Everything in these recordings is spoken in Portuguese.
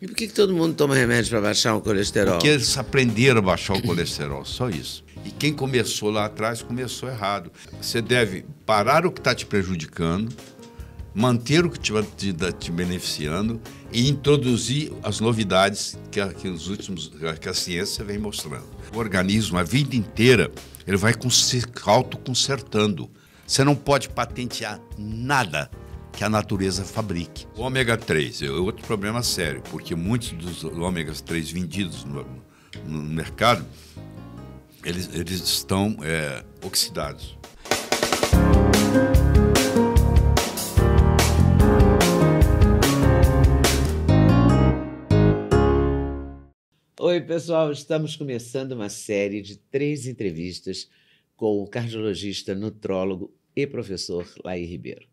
E por que, que todo mundo toma remédio para baixar o colesterol? Porque eles aprenderam a baixar o colesterol, só isso. E quem começou lá atrás começou errado. Você deve parar o que está te prejudicando, manter o que está te, te, te, beneficiando e introduzir as novidades que, que, nos últimos, que a ciência vem mostrando. O organismo, a vida inteira, ele vai se autoconsertando. Você não pode patentear nada que a natureza fabrique. O ômega 3 é outro problema sério, porque muitos dos ômegas 3 vendidos no, no mercado, eles, eles estão é, oxidados. Oi, pessoal, estamos começando uma série de três entrevistas com o cardiologista, nutrólogo e professor Laí Ribeiro.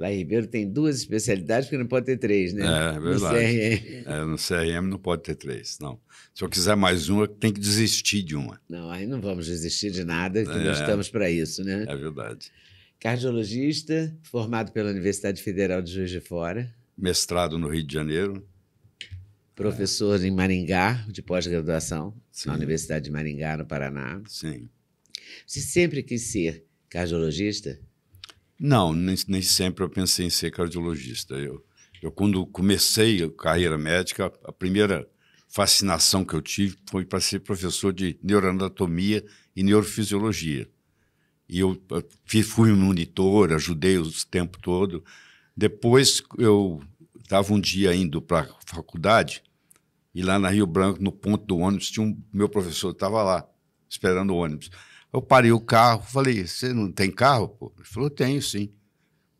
Lá em Ribeiro tem duas especialidades, porque não pode ter três, né? É, é verdade. No CRM. É, no CRM não pode ter três, não. Se eu quiser mais uma, tem que desistir de uma. Não, aí não vamos desistir de nada, que é, nós estamos para isso, né? É verdade. Cardiologista, formado pela Universidade Federal de Juiz de Fora. Mestrado no Rio de Janeiro. Professor é. em Maringá, de pós-graduação, na Universidade de Maringá, no Paraná. Sim. Você sempre quis ser cardiologista? Não, nem, nem sempre eu pensei em ser cardiologista. Eu, eu, quando comecei a carreira médica, a primeira fascinação que eu tive foi para ser professor de neuroanatomia e neurofisiologia. E eu fui monitor, ajudei o tempo todo. Depois eu estava um dia indo para a faculdade e lá na Rio Branco, no ponto do ônibus, tinha um, meu professor estava lá esperando o ônibus. Eu parei o carro, falei, você não tem carro? Pô? Ele falou, tenho sim,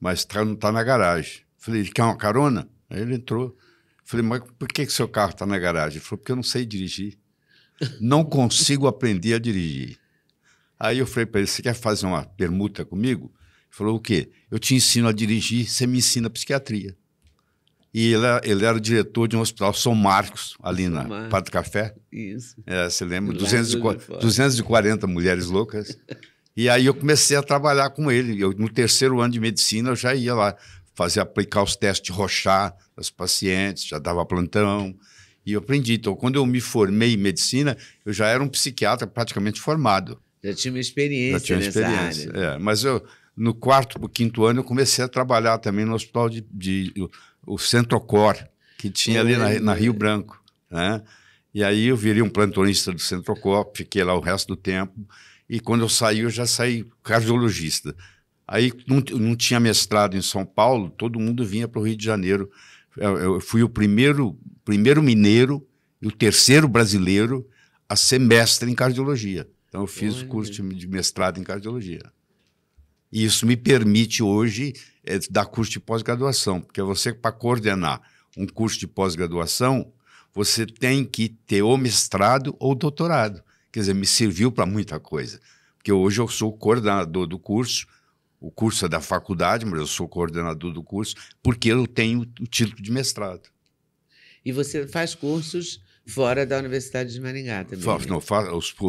mas tá, não está na garagem. Falei, quer uma carona? Aí ele entrou. Falei, mas por que, que seu carro está na garagem? Ele falou, porque eu não sei dirigir. Não consigo aprender a dirigir. Aí eu falei para ele, você quer fazer uma permuta comigo? Ele falou, o quê? Eu te ensino a dirigir, você me ensina a psiquiatria. E ele, é, ele era diretor de um hospital, São Marcos, ali São na Marcos. Parte do Café. Isso. É, você lembra? 240, 240 mulheres loucas. e aí eu comecei a trabalhar com ele. Eu, no terceiro ano de medicina, eu já ia lá fazer, aplicar os testes de rochar das pacientes, já dava plantão. E eu aprendi. Então, quando eu me formei em medicina, eu já era um psiquiatra praticamente formado. Já tinha uma experiência já tinha uma experiência, área. Né? É, mas eu, no quarto quinto ano, eu comecei a trabalhar também no hospital de, de o Centrocor, que tinha ali na, na, Rio Branco. Né? E aí eu virei um plantonista do Centrocor, fiquei lá o resto do tempo. E quando eu saí, eu já saí cardiologista. Aí não, não tinha mestrado em São Paulo, todo mundo vinha para o Rio de Janeiro. Eu, eu fui o primeiro, primeiro mineiro e o terceiro brasileiro a ser mestre em cardiologia. Então eu fiz o curso de mestrado em cardiologia. E isso me permite hoje é, dar curso de pós-graduação, porque você, para coordenar um curso de pós-graduação, você tem que ter ou mestrado ou doutorado. Quer dizer, me serviu para muita coisa. Porque hoje eu sou coordenador do curso, o curso é da faculdade, mas eu sou coordenador do curso, porque eu tenho o título de mestrado. E você faz cursos fora da Universidade de Maringá também? Né? Não,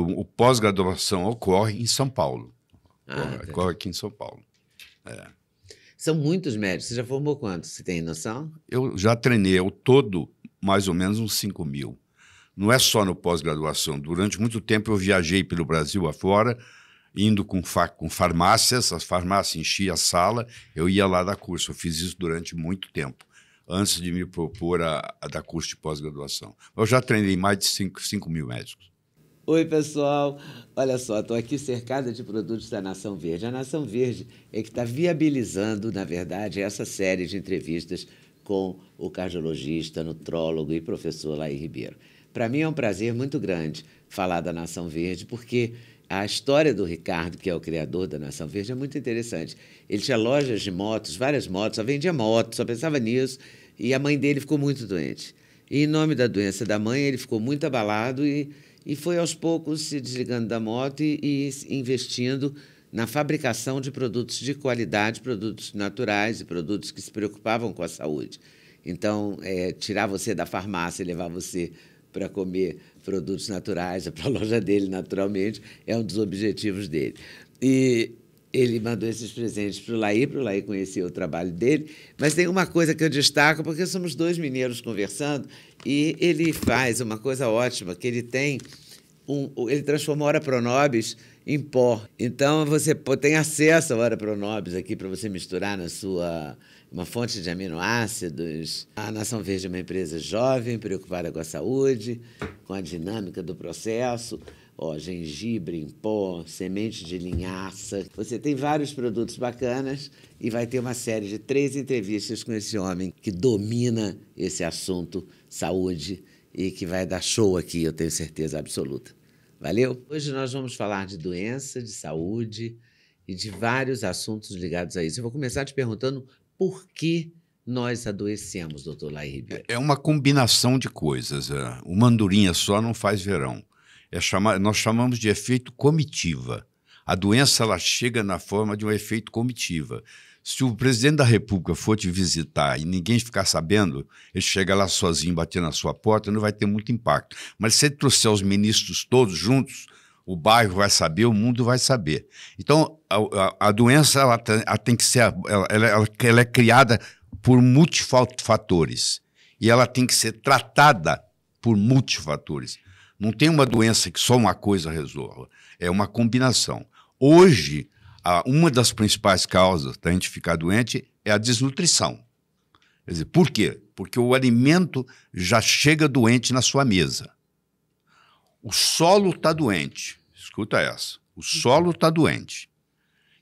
o pós-graduação ocorre em São Paulo. Ah, corre, corre aqui em São Paulo. É. São muitos médicos. Você já formou quantos? Você tem noção? Eu já treinei ao todo mais ou menos uns 5 mil. Não é só no pós-graduação. Durante muito tempo eu viajei pelo Brasil afora, indo com, fa com farmácias, as farmácias enchiam a sala, eu ia lá dar curso. Eu fiz isso durante muito tempo, antes de me propor a, a dar curso de pós-graduação. Eu já treinei mais de 5 mil médicos. Oi, pessoal. Olha só, estou aqui cercada de produtos da Nação Verde. A Nação Verde é que está viabilizando, na verdade, essa série de entrevistas com o cardiologista, nutrólogo e professor Laí Ribeiro. Para mim é um prazer muito grande falar da Nação Verde, porque a história do Ricardo, que é o criador da Nação Verde, é muito interessante. Ele tinha lojas de motos, várias motos, só vendia motos, só pensava nisso, e a mãe dele ficou muito doente. E em nome da doença da mãe, ele ficou muito abalado e e foi aos poucos se desligando da moto e, e investindo na fabricação de produtos de qualidade, produtos naturais e produtos que se preocupavam com a saúde. Então, é, tirar você da farmácia e levar você para comer produtos naturais, para a loja dele, naturalmente, é um dos objetivos dele. E ele mandou esses presentes para o Laí, para o Laí conhecer o trabalho dele. Mas tem uma coisa que eu destaco, porque somos dois mineiros conversando, e ele faz uma coisa ótima, que ele tem... Um, ele transformou Hora Pronobis em pó. Então, você tem acesso a Hora Pronobis aqui para você misturar na sua uma fonte de aminoácidos. A Nação Verde é uma empresa jovem, preocupada com a saúde, com a dinâmica do processo ó, gengibre em pó, semente de linhaça. Você tem vários produtos bacanas e vai ter uma série de três entrevistas com esse homem que domina esse assunto saúde e que vai dar show aqui, eu tenho certeza absoluta. Valeu? Hoje nós vamos falar de doença, de saúde e de vários assuntos ligados a isso. Eu vou começar te perguntando por que nós adoecemos, doutor Laíbe. É uma combinação de coisas. É. Uma andorinha só não faz verão. É chama, nós chamamos de efeito comitiva. A doença ela chega na forma de um efeito comitiva. Se o presidente da República for te visitar e ninguém ficar sabendo, ele chega lá sozinho, bater na sua porta, não vai ter muito impacto. Mas se ele trouxer os ministros todos juntos, o bairro vai saber, o mundo vai saber. Então, a, a, a doença ela tem, ela tem, que ser, ela, ela, ela é criada por multifatores e ela tem que ser tratada por multifatores. Não tem uma doença que só uma coisa resolva. É uma combinação. Hoje, uma das principais causas da gente ficar doente é a desnutrição. Quer dizer, por quê? Porque o alimento já chega doente na sua mesa. O solo está doente. Escuta essa. O solo está doente.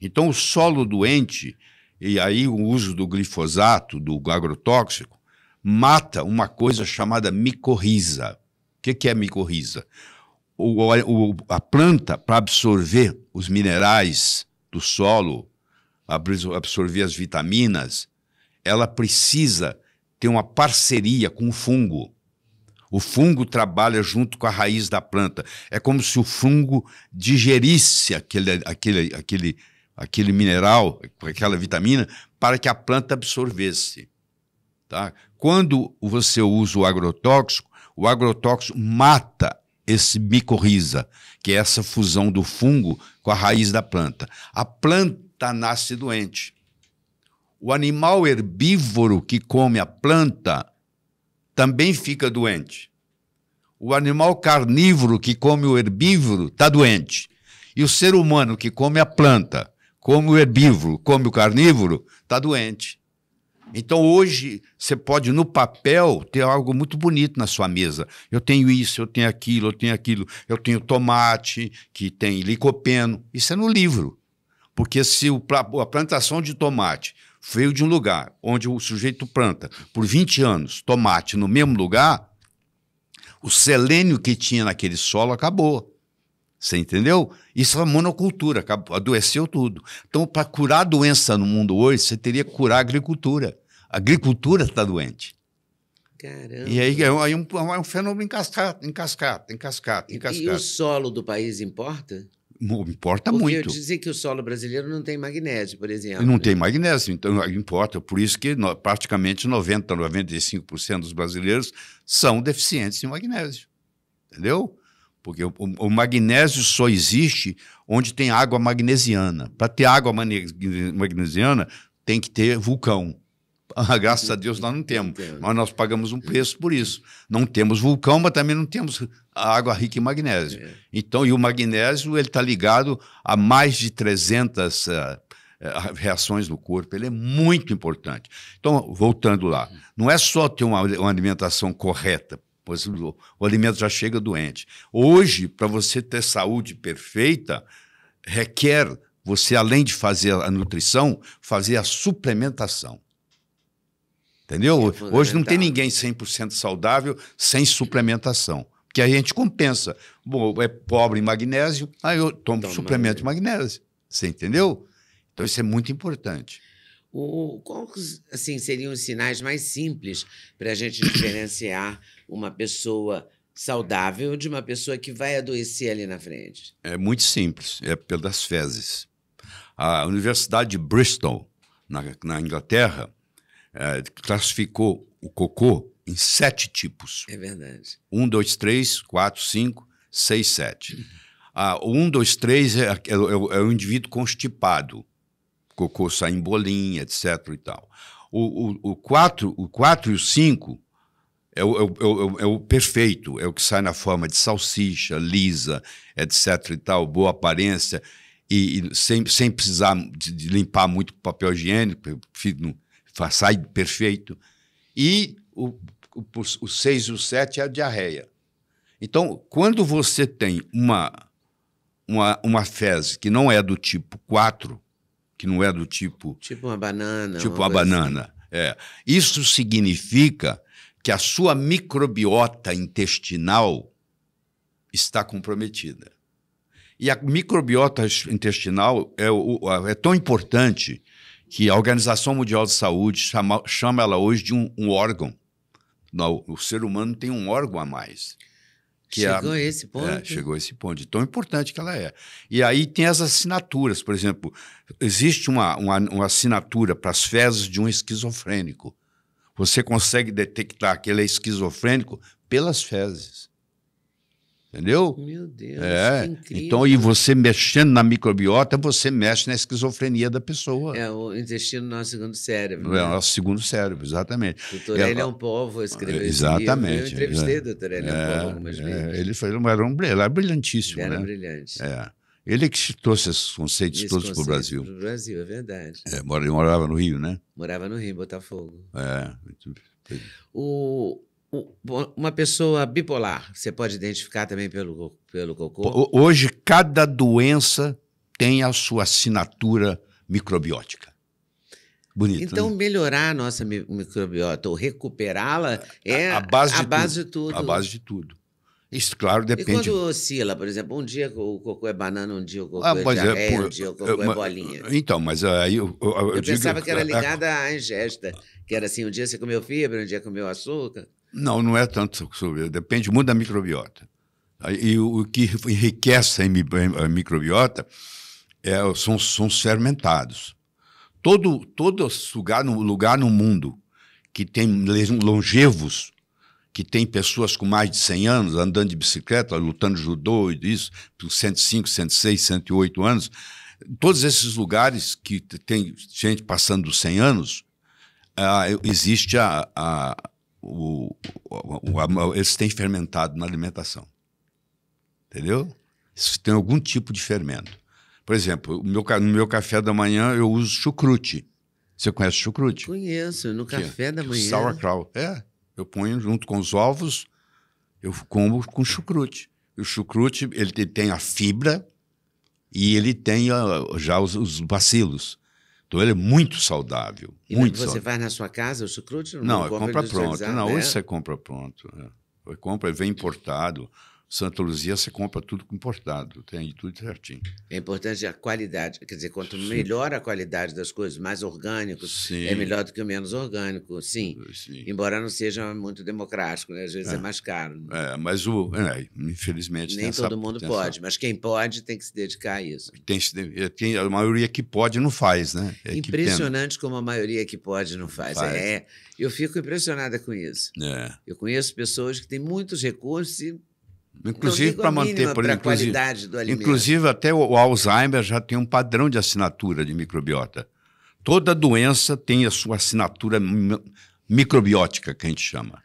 Então, o solo doente, e aí o uso do glifosato, do agrotóxico, mata uma coisa chamada micorriza que, que é micorriza? O, o, a planta, para absorver os minerais do solo, absorver as vitaminas, ela precisa ter uma parceria com o fungo. O fungo trabalha junto com a raiz da planta. É como se o fungo digerisse aquele, aquele, aquele, aquele mineral, aquela vitamina, para que a planta absorvesse. Tá? Quando você usa o agrotóxico, o agrotóxico mata esse micorriza, que é essa fusão do fungo com a raiz da planta. A planta nasce doente. O animal herbívoro que come a planta também fica doente. O animal carnívoro que come o herbívoro está doente. E o ser humano que come a planta, come o herbívoro, come o carnívoro, está doente. Então hoje você pode, no papel, ter algo muito bonito na sua mesa. Eu tenho isso, eu tenho aquilo, eu tenho aquilo, eu tenho tomate, que tem licopeno. Isso é no livro. Porque se o, a plantação de tomate veio de um lugar onde o sujeito planta por 20 anos tomate no mesmo lugar, o selênio que tinha naquele solo acabou. Você entendeu? Isso é monocultura, adoeceu tudo. Então, para curar a doença no mundo hoje, você teria que curar a agricultura. A agricultura está doente. Caramba. E é aí é um, é um, fenômeno em cascata, em cascata, em cascata, em cascata. E, e o solo do país importa? Importa Porque muito. Eu dizer que o solo brasileiro não tem magnésio, por exemplo. Não né? tem magnésio, então importa. Por isso que praticamente 90, 95% dos brasileiros são deficientes em magnésio. Entendeu? Porque o, o, magnésio só existe onde tem água magnesiana. Para ter água magnesiana, tem que ter vulcão. Ah, graças a Deus nós não temos, mas nós pagamos um preço por isso. Não temos vulcão, mas também não temos água rica em magnésio. É. Então, e o magnésio ele está ligado a mais de 300 uh, eh, eh, reações no corpo, ele é muito importante. Então, voltando lá, não é só ter uma, uma alimentação correta, pois o, o alimento já chega doente. Hoje, para você ter saúde perfeita, requer você, além de fazer a nutrição, fazer a suplementação. Entendeu? Hoje não tem ninguém 100% saudável sem suplementação. Porque a gente compensa. Bom, é pobre em magnésio, aí eu tomo Toma suplemento de magnésio. Você entendeu? Então isso é muito importante. O, quais assim, seriam os sinais mais simples para a gente diferenciar uma pessoa saudável de uma pessoa que vai adoecer ali na frente? É muito simples, é pelas fezes. A Universidade de Bristol, na, na Inglaterra, é, classificou o cocô em sete tipos. É verdade. Um, dois, três, quatro, cinco, seis, sete. Uhum. Ah, um, dois, três é, é, é, é o indivíduo constipado. O cocô sai em bolinha, etc. E tal. O, o, o, quatro, o quatro e o cinco é, é o, é, o, é o, perfeito, é o que sai na forma de salsicha, lisa, etc e tal, boa aparência, e, e sem, sem precisar de, de limpar muito papel higiênico, sai perfeito. E o, o, o 6 e o 7 é a diarreia. Então, quando você tem uma, uma, uma fezes que não é do tipo 4, que não é do tipo. Tipo uma banana. Tipo uma, uma banana. Assim. É. Isso significa que a sua microbiota intestinal está comprometida. E a microbiota intestinal é, é tão importante que a Organização Mundial de Saúde chama, chama ela hoje de um, um órgão. Não, o ser humano tem um órgão a mais. É chegou a, a esse é, ponto? É, chegou a esse ponto, de tão importante que ela é. E aí tem as assinaturas, por exemplo, existe uma, uma, uma assinatura para as fezes de um esquizofrênico, você consegue detectar que ele é esquizofrênico pelas fezes. Entendeu? Meu Deus, é. incrível. Então, e você mexendo na microbiota, você mexe na esquizofrenia da pessoa. É, o intestino não é o segundo cérebro. Né? É o nosso segundo cérebro, exatamente. O doutor é, Elian é Povo escreveu é, Exatamente. Livro. Eu entrevistei o doutor Elian é, Povo algumas é, vezes. Ele, foi, ele era um ele era brilhantíssimo. Ele era né? brilhante. É. Ele é que trouxe esses conceitos Esse todos para o Brasil. Para o Brasil, é verdade. É, morava, morava no Rio, né? Morava no Rio, Botafogo. É. O, o, uma pessoa bipolar, você pode identificar também pelo, pelo cocô? Hoje, cada doença tem a sua assinatura microbiótica. Bonito, então, né? melhorar a nossa microbiota ou recuperá-la é a, a, é base, a de base, de tudo. A base de tudo. Isso, claro, depende. E quando oscila, por exemplo, um dia o cocô é banana, um dia o cocô ah, é diarreia, é, por... um dia o cocô eu, é bolinha. Então, mas aí eu, eu, eu, eu digo, pensava que era é, é, ligada à ingesta, que era assim, um dia você comeu fibra, um dia comeu açúcar. Não, não é tanto sobre, depende muito da microbiota. E o que enriquece a microbiota é, são, são os fermentados. Todo, todo lugar no, lugar no mundo que tem longevos que tem pessoas com mais de 100 anos andando de bicicleta, lutando judô e isso, 105, 106, 108 anos. Todos esses lugares que tem gente passando dos 100 anos, ah, existe a, a, o, o, eles têm fermentado na alimentação. Entendeu? Eles tem algum tipo de fermento. Por exemplo, meu, no meu café da manhã eu uso chucrute. Você conhece chucrute? Conheço, no é café que, da é manhã. Sauerkraut. É. Eu ponho junto com os ovos, eu como com chucrute. O chucrute ele tem a fibra e ele tem a, já os, os, bacilos. Então ele é muito saudável. E muito você saudável. vai na sua casa o chucrute? Não, não compra é pronto. Não, né? hoje você é compra pronto. Né? Compra, vem importado. Santa Luzia você compra tudo importado, tem tudo certinho. É importante a qualidade, quer dizer, quanto sim. melhor a qualidade das coisas, mais orgânico, sim. é melhor do que o menos orgânico, sim. Eh, sim. Embora não seja muito democrático, né? às vezes é, é mais caro. Né. É, mas o, é, infelizmente nem todo essa, mundo pode, essa... mas quem pode tem que se dedicar a isso. Tem, tem é, a maioria que pode não faz, né? É Impressionante como a maioria que pode não faz. faz. É, eu fico impressionada com isso. É. Eu conheço pessoas que têm muitos recursos e Inclusive então, para manter, por exemplo, inclusive, inclusive, até o, o Alzheimer já tem um padrão de assinatura de microbiota. Toda doença tem a sua assinatura microbiótica, que a gente chama.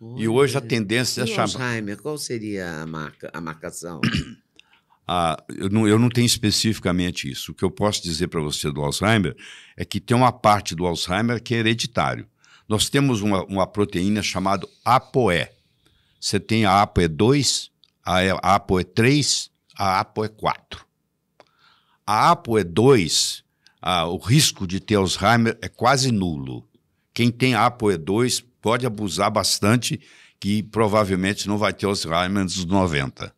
Oh, e hoje a tendência é chamar. Alzheimer, qual seria a, marca, a marcação? ah, eu, não, eu não tenho especificamente isso. O que eu posso dizer para você do Alzheimer é que tem uma parte do Alzheimer que é hereditário. Nós temos uma, uma proteína chamada APOE você tem a APO E2, é a APO E3, é a APO E4. É a APO E2, a, o risco de ter Alzheimer é quase nulo. Quem tem APO E2 pode abusar bastante, que provavelmente não vai ter Alzheimer nos dos 90.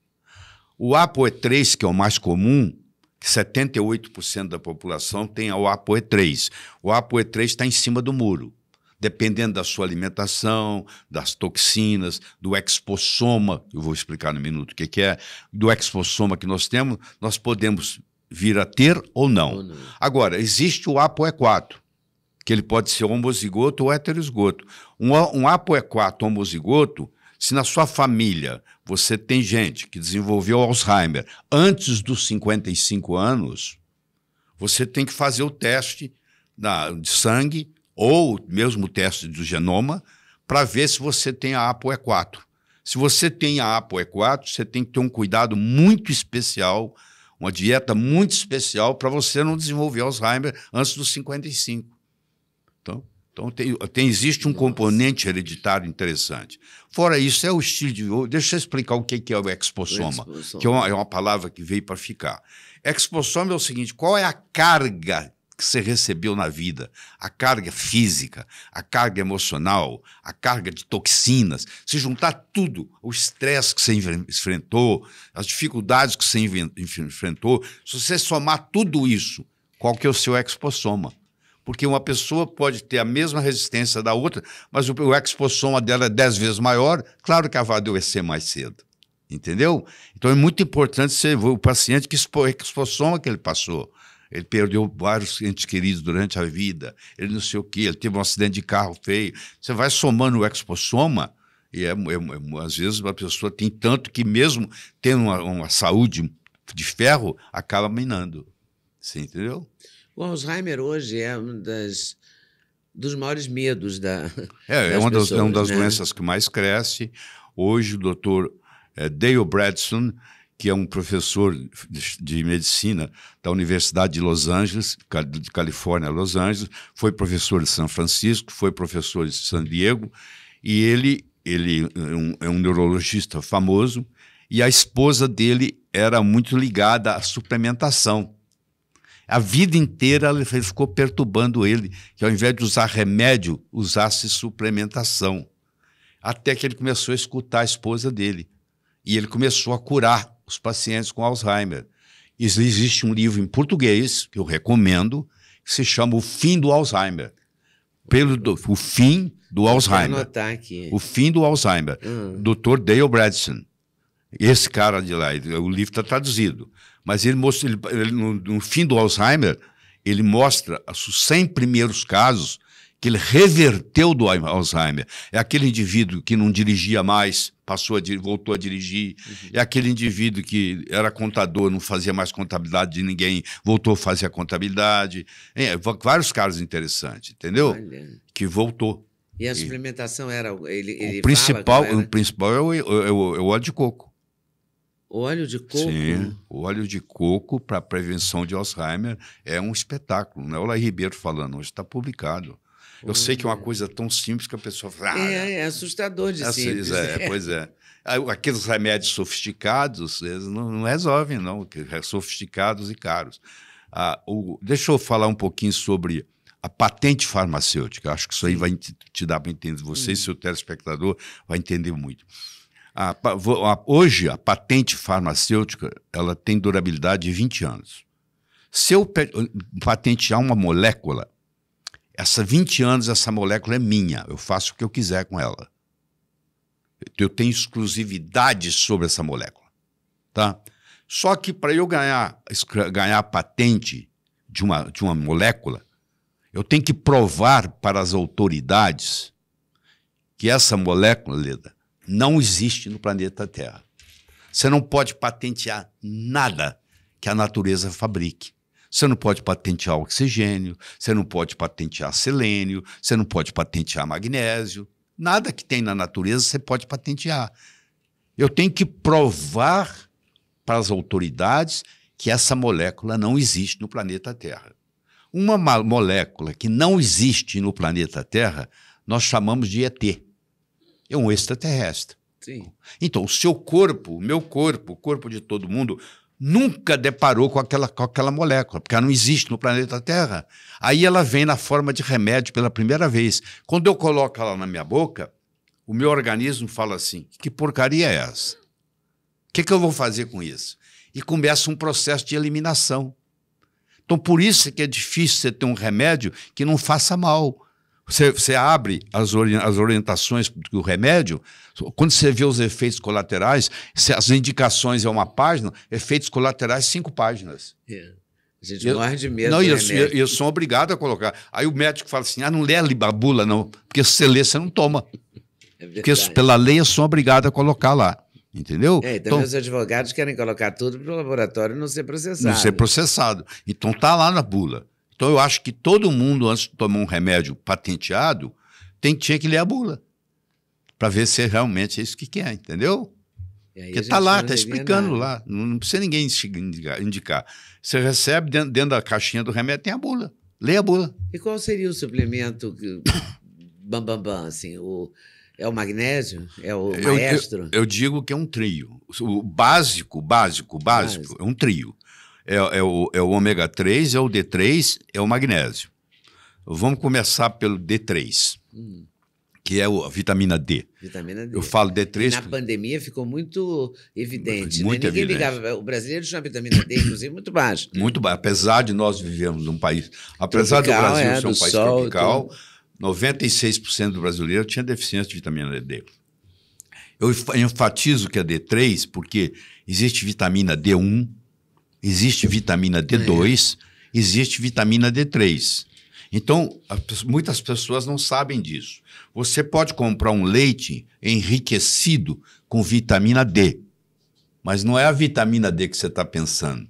O APOE3, que é o mais comum, 78% da população tem o APOE3. O APOE3 está em cima do muro dependendo da sua alimentação, das toxinas, do exposoma, eu vou explicar no minuto o que, é, do exposoma que nós temos, nós podemos vir a ter ou não. Ou não. Agora, existe o ApoE4, que ele pode ser homozigoto ou heterozigoto. Um, um ApoE4 homozigoto, se na sua família você tem gente que desenvolveu Alzheimer antes dos 55 anos, você tem que fazer o teste na, de sangue ou mesmo teste do genoma, para ver se você tem a ApoE4. Se você tem a ApoE4, você tem que ter um cuidado muito especial, uma dieta muito especial para você não desenvolver Alzheimer antes dos 55. Então, então tem, tem, existe um componente hereditário interessante. Fora isso, é o estilo de oh, Deixa eu explicar o que é o exposoma, o que é uma, é uma palavra que veio para ficar. Exposoma é o seguinte: qual é a carga que você recebeu na vida, a carga física, a carga emocional, a carga de toxinas, se juntar tudo, o estresse que você enfrentou, as dificuldades que você enfrentou, se você somar tudo isso, qual que é o seu exposoma? Porque uma pessoa pode ter a mesma resistência da outra, mas o, o exposoma dela é 10 vezes maior, claro que a vai adoecer mais cedo. Entendeu? Então é muito importante ser o paciente que expor, soma que ele passou ele perdeu vários entes queridos durante a vida. Ele não sei o quê, ele teve um acidente de carro feio. Você vai somando o exposoma, e é, é, é, às vezes uma pessoa tem tanto que, mesmo tendo uma, uma saúde de ferro, acaba minando. Você entendeu? O Alzheimer hoje é um das dos maiores medos da. É, é, é uma pessoas, das, é uma das né? doenças que mais cresce. Hoje, o doutor eh, Dale Bradson que é um professor de medicina da Universidade de Los Angeles, de Califórnia, Los Angeles, foi professor de São Francisco, foi professor de San Diego, e ele, ele é um é neurologista famoso, e a esposa dele era muito ligada à suplementação. A vida inteira ele ficou perturbando ele, que ao invés de usar remédio, usasse suplementação. Até que ele começou a escutar a esposa dele. E ele começou a curar os pacientes com Alzheimer. Existe um livro em português que eu recomendo, que se chama O Fim do Alzheimer. Pelo do, o fim do Alzheimer. Vou anotar aqui. O fim do Alzheimer. Hum. Ah. Dr. Dale Bradson. Esse cara de lá, o livro está traduzido. Mas ele mostra, ele, no, no, fim do Alzheimer, ele mostra os 100 primeiros casos que ele reverteu do Alzheimer. É aquele indivíduo que não dirigia mais, passou a, voltou a dirigir. Uhum. É aquele indivíduo que era contador, não fazia mais contabilidade de ninguém, voltou a fazer a contabilidade. É, vários casos interessantes, entendeu? Olha. Que voltou. E a suplementação era ele, ele o principal, era? É o principal é o, é, o, é o, óleo de coco. o Óleo de coco. Sim, o óleo de coco para prevenção de Alzheimer é um espetáculo. Não é o Lai Ribeiro falando, hoje está publicado. Eu sei que é uma hum. coisa tão simples que a pessoa fala. Ah, é, é assustador de é, assim, simples. É, é. Pois é. Aqueles remédios sofisticados, eles não, não resolvem, não. É sofisticados e caros. Ah, o, deixa eu falar um pouquinho sobre a patente farmacêutica. Acho que isso aí vai te, te dar para entender. Você e uhum. seu telespectador vai entender muito. A, a, hoje, a patente farmacêutica ela tem durabilidade de 20 anos. Se eu patentear uma molécula, essa 20 anos, essa molécula é minha, eu faço o que eu quiser com ela. Eu tenho exclusividade sobre essa molécula. Tá? Só que para eu ganhar, ganhar patente de uma, de uma molécula, eu tenho que provar para as autoridades que essa molécula, Leda, não existe no planeta Terra. Você não pode patentear nada que a natureza fabrique. Você não pode patentear oxigênio, você não pode patentear selênio, você não pode patentear magnésio. Nada que tem na natureza você pode patentear. Eu tenho que provar para as autoridades que essa molécula não existe no planeta Terra. Uma molécula que não existe no planeta Terra, nós chamamos de ET. É um extraterrestre. Sim. Então, o seu corpo, o meu corpo, o corpo de todo mundo, nunca deparou com aquela, com aquela molécula, porque ela não existe no planeta Terra. Aí ela vem na forma de remédio pela primeira vez. Quando eu coloco ela na minha boca, o meu organismo fala assim: que porcaria é essa? O que, que eu vou fazer com isso? E começa um processo de eliminação. Então, por isso é que é difícil você ter um remédio que não faça mal você, você abre as, ori as orientações do remédio, quando você vê os efeitos colaterais, as indicações é uma página, efeitos colaterais, cinco páginas. É. A gente eu, morre de medo. Não, eu, eu, eu, sou obrigado a colocar. Aí o médico fala assim: ah, não lê a libabula, não, porque se você lê, você não toma. É porque pela lei eu sou obrigado a colocar lá. Entendeu? É, então, os então advogados querem colocar tudo para o laboratório não ser processado. Não ser processado. Então tá lá na bula. Então eu acho que todo mundo, antes de tomar um remédio patenteado, tem, tinha que ler a bula. Para ver se realmente é isso que quer, entendeu? Porque está lá, está explicando nada. lá. Não precisa ninguém indicar. Você recebe dentro, dentro da caixinha do remédio, tem a bula. lê a bula. E qual seria o suplemento que... bam, bam, bam, assim, o... É o magnésio? É o maestro? Eu, eu, eu digo que é um trio. O básico, básico, básico, básico, é um trio é, é, o, é o ômega 3, é o D3, é o magnésio. Vamos começar pelo D3. Hum que é a vitamina D. Vitamina D. Eu falo D3. E na pandemia ficou muito evidente. Né? Muito né? Ninguém ligava. O brasileiro tinha vitamina D, inclusive, muito baixa. Muito baixa. Apesar de nós vivermos num país. Apesar tropical, do Brasil é, ser um país sol, tropical, tudo. 96% do brasileiro tinha deficiência de vitamina D. Eu enfatizo que é D3 porque existe vitamina D1, Existe vitamina D2, é. existe vitamina D3. Então, muitas pessoas não sabem disso. Você pode comprar um leite enriquecido com vitamina D, mas não é a vitamina D que você está pensando.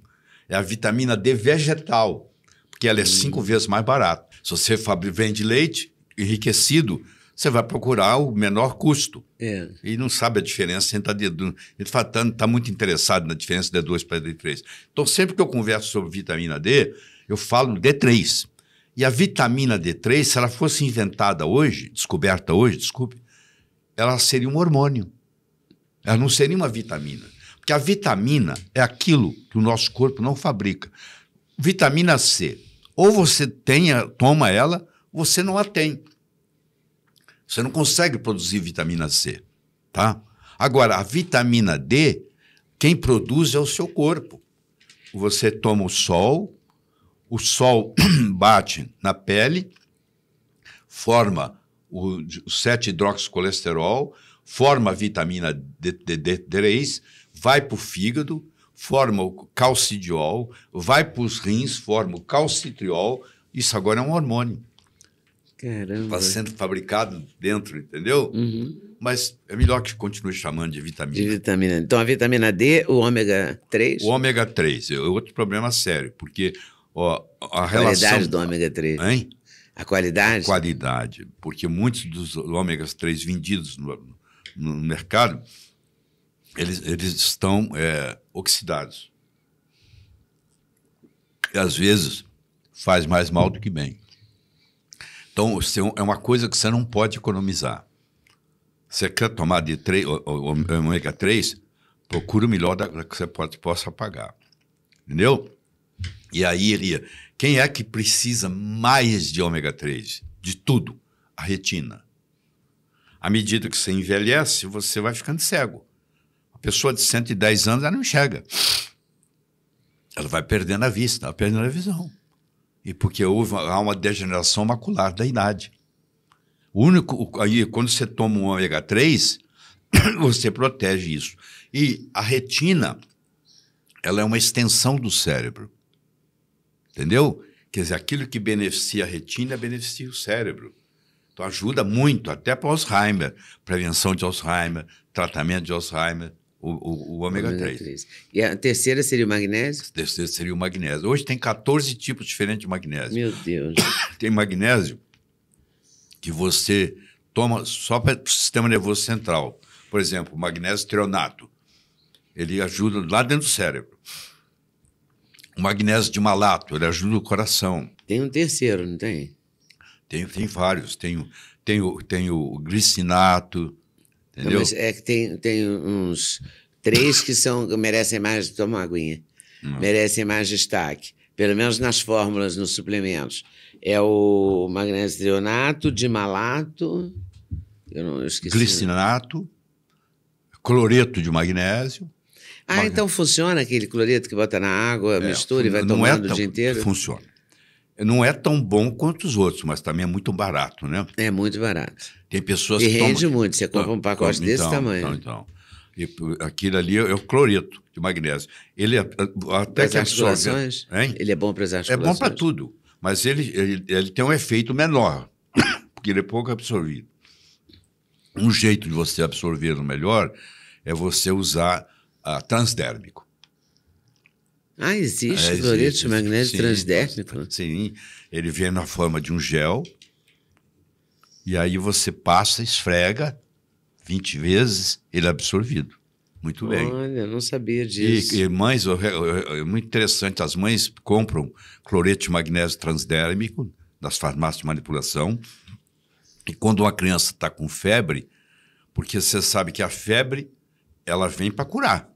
É a vitamina D vegetal, porque ela é hum. cinco vezes mais barata. Se você vende leite enriquecido, você vai procurar o menor custo. É. E não sabe a diferença entre tá a Ele está tá muito interessado na diferença de D2 para D3. Então, sempre que eu converso sobre vitamina D, eu falo D3. E a vitamina D3, se ela fosse inventada hoje, descoberta hoje, desculpe, ela seria um hormônio. Ela não seria uma vitamina. Porque a vitamina é aquilo que o nosso corpo não fabrica. Vitamina C, ou você tenha toma ela, você não a tem. Você não consegue produzir vitamina C, tá? Agora, a vitamina D, quem produz é o seu corpo. Você toma o sol, o sol bate na pele, forma o, o 7-hidroxicolesterol, forma a vitamina D, D, D3, vai para o fígado, forma o calcidiol, vai para os rins, forma o calcitriol. Isso agora é um hormônio. Caramba. Está sendo fabricado dentro, entendeu? Uhum. Mas é melhor que continue chamando de vitamina. De vitamina. Então, a vitamina D, o ômega 3? O ômega 3 é outro problema sério, porque ó, a, a relação... qualidade do ômega 3. Hein? A qualidade? A qualidade, porque muitos dos ômegas 3 vendidos no, no mercado, eles, eles estão é, oxidados. E, às vezes, faz mais mal do que bem. Então, é, é uma coisa que você não pode economizar. Você quer tomar de 3, ômega 3, procura o melhor da, que você pode, possa pagar. Entendeu? E aí, Elia, quem é que precisa mais de ômega 3? De tudo. A retina. À medida que você envelhece, você vai ficando cego. A pessoa de 110 anos, ela não enxerga. Ela vai perdendo a vista, ela vai perdendo a visão. E porque houve há uma degeneração macular da idade. O único, aí, quando você toma um ômega 3, você protege isso. E a retina, ela é uma extensão do cérebro. Entendeu? Quer dizer, aquilo que beneficia a retina beneficia o cérebro. Então ajuda muito, até para Alzheimer, prevenção de Alzheimer, tratamento de Alzheimer. O, o, o ômega, ômega 3. 3. E a terceira seria o magnésio? A terceira seria o magnésio. Hoje tem 14 tipos diferentes de magnésio. Meu Deus. Tem magnésio que você toma só para o sistema nervoso central. Por exemplo, magnésio trionato. Ele ajuda lá dentro do cérebro. O magnésio de malato, ele ajuda o coração. Tem um terceiro, não tem? Tem, tem vários. Tem, tem, tem, o, tem o glicinato, Entendeu? é que tem, tem uns três que são merecem mais. tomar uma aguinha. Não. Merecem mais destaque. Pelo menos nas fórmulas, nos suplementos. É o magnésio trionato, dimalato. Eu não eu esqueci. Glicinato, cloreto de magnésio. Ah, então funciona aquele cloreto que bota na água, é, mistura e vai é tomando é o dia inteiro? Funciona não é tão bom quanto os outros, mas também é muito barato, né? É muito barato. Tem pessoas e que. rende tomam, muito, você compra um pacote então, desse tamanho. Então, então. E aquilo ali é o cloreto de magnésio. Ele é, é até as que articulações? Absorve, hein? Ele é bom para as articulações. É bom para tudo, mas ele, ele, ele tem um efeito menor, porque ele é pouco absorvido. Um jeito de você absorver no melhor é você usar a ah, transdérmico. Ah, existe, cloreto é, de magnésio sim, transdérmico? Sim, ele vem na forma de um gel, e aí você passa, esfrega 20 vezes, ele é absorvido. Muito Olha, bem. Olha, não sabia disso. E, e mães, é muito interessante, as mães compram cloreto de magnésio transdérmico das farmácias de manipulação, e quando uma criança está com febre, porque você sabe que a febre ela vem para curar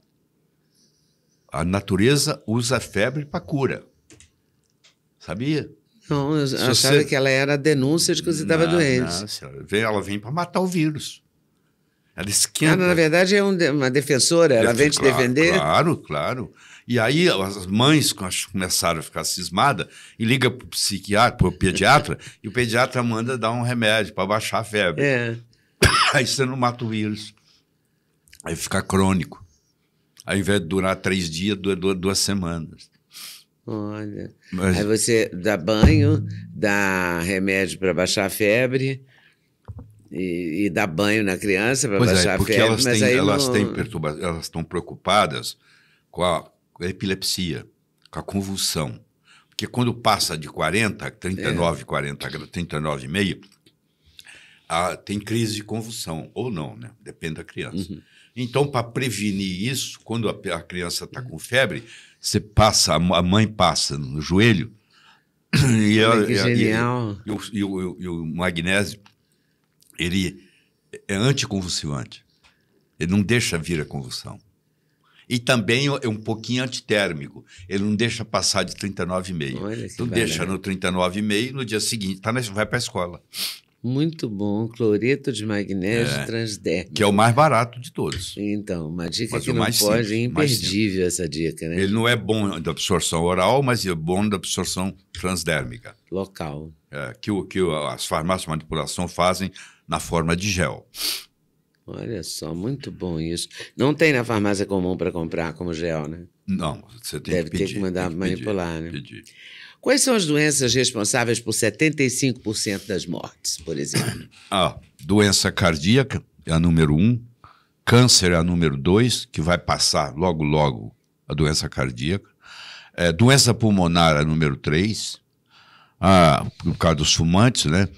a natureza usa a febre para cura. Sabia? Não, eu Se achava você... que ela era a denúncia de que você estava doente. Não, ela vem para matar o vírus. Ela esquenta. Ela, na verdade, é uma defensora, ela é, vem te claro, defender. Claro, claro. E aí as mães começaram a ficar cismadas e liga para o psiquiatra, para o pediatra, e o pediatra manda dar um remédio para baixar a febre. É. Aí você não mata o vírus. Aí fica crônico. Ao invés de durar três dias, dura duas semanas. Olha. Mas... Aí você dá banho, dá remédio para baixar a febre. E, e, dá banho na criança para é, baixar é, a febre, elas têm, mas aí elas não... têm perturbação, elas estão preocupadas com a, com a, epilepsia, com a convulsão. Porque quando passa de 40, 39, é. 40, 39,5, ah, tem crise de convulsão, ou não, né? Depende da criança. Uhum. Então, para prevenir isso, quando a, a criança está hum. com febre, você passa, a mãe passa no joelho. E, é que genial. E, e, e, o, e, o, magnésio, ele é anticonvulsivante. Ele não deixa vir a convulsão. E também é um pouquinho antitérmico. Ele não deixa passar de 39,5. Não deixa né? no 39,5 no dia seguinte tá na, vai para a escola. Muito bom, cloreto de magnésio é, Que é o mais barato de todos. Então, uma dica mas que não pode, simples, é imperdível essa dica, né? Ele não é bom da absorção oral, mas é bom da absorção transdérmica. Local. É, que, que as farmácias de manipulação fazem na forma de gel. Olha só, muito bom isso. Não tem na farmácia comum para comprar como gel, né? Não, você tem Deve que pedir. Deve ter que mandar manipular, pedir, né? Pedir. Quais são as doenças responsáveis por 75% das mortes, por exemplo? Ah, doença cardíaca é a número um, câncer é a número dois, que vai passar logo, logo a doença cardíaca. É, doença pulmonar é a número três, ah, por causa dos fumantes, né?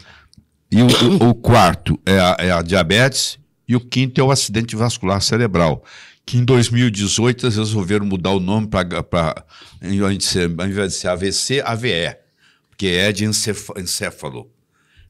E o, o, quarto é a, é a diabetes e o quinto é o acidente vascular cerebral, que em 2018 eles resolveram mudar o nome para, ao invés de ser AVC, AVE, porque é de encéfalo.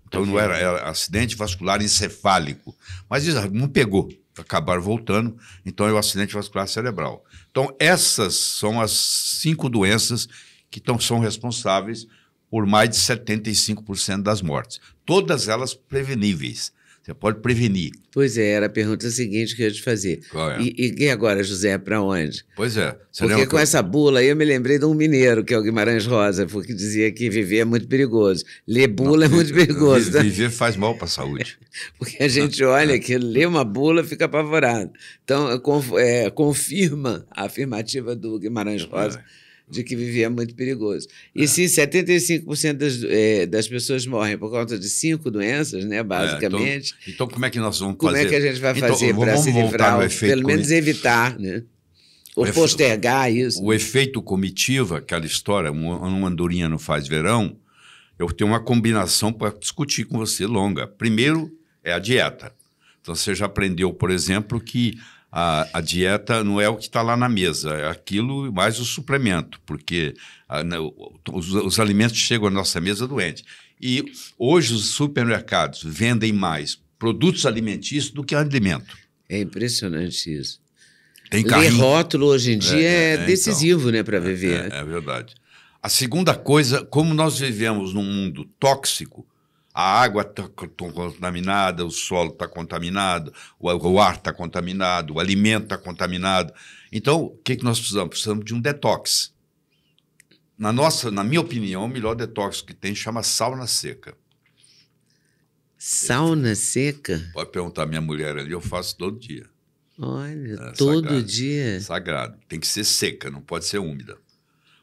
Então não era, era acidente vascular encefálico. Mas não pegou, acabaram voltando, então é o acidente vascular cerebral. Então essas são as cinco doenças que tão, são responsáveis por mais de 75% das mortes. Todas elas preveníveis. Você pode prevenir. Pois é, era a pergunta seguinte que eu ia te fazer. Qual é? E, e agora, José, para onde? Pois é. Você porque com eu... essa bula aí eu me lembrei de um mineiro, que é o Guimarães Rosa, porque dizia que viver é muito perigoso. Ler bula não, é muito perigoso. Tá? Viver faz mal para a saúde. porque a gente olha que lê uma bula fica apavorado. Então, é, confirma a afirmativa do Guimarães é. Rosa. É de que vivia é muito perigoso. E é. se 75% das, é, das pessoas morrem por conta de cinco doenças, né, basicamente. É, então, então, como é que nós vamos como fazer? Como é que a gente vai então, fazer para se livrar, pelo menos evitar, né? Ou efe... postergar isso. O efeito comitiva, aquela história, uma, uma andorinha não faz verão, eu tenho uma combinação para discutir com você longa. Primeiro é a dieta. Então você já aprendeu, por exemplo, que a, a dieta não é o que está lá na mesa, é aquilo mais o suplemento, porque a, ah, né, os, os alimentos chegam à nossa mesa doente. E hoje os supermercados vendem mais produtos alimentícios do que alimento. É impressionante isso. Tem carrinho. Ler rótulo hoje em dia é, é, é então. decisivo, então, né, para é, viver. É, é, verdade. A segunda coisa, como nós vivemos num mundo tóxico, a água está contaminada, o solo está contaminado, o ar está contaminado, o alimento está contaminado. Então, o que, que nós precisamos? Precisamos de um detox. Na nossa, na minha opinião, o melhor detox que tem chama sauna seca. Sauna seca? Pode perguntar à minha mulher ali, eu faço todo dia. Olha, é, todo sagrado, dia. Sagrado. Tem que ser seca, não pode ser úmida.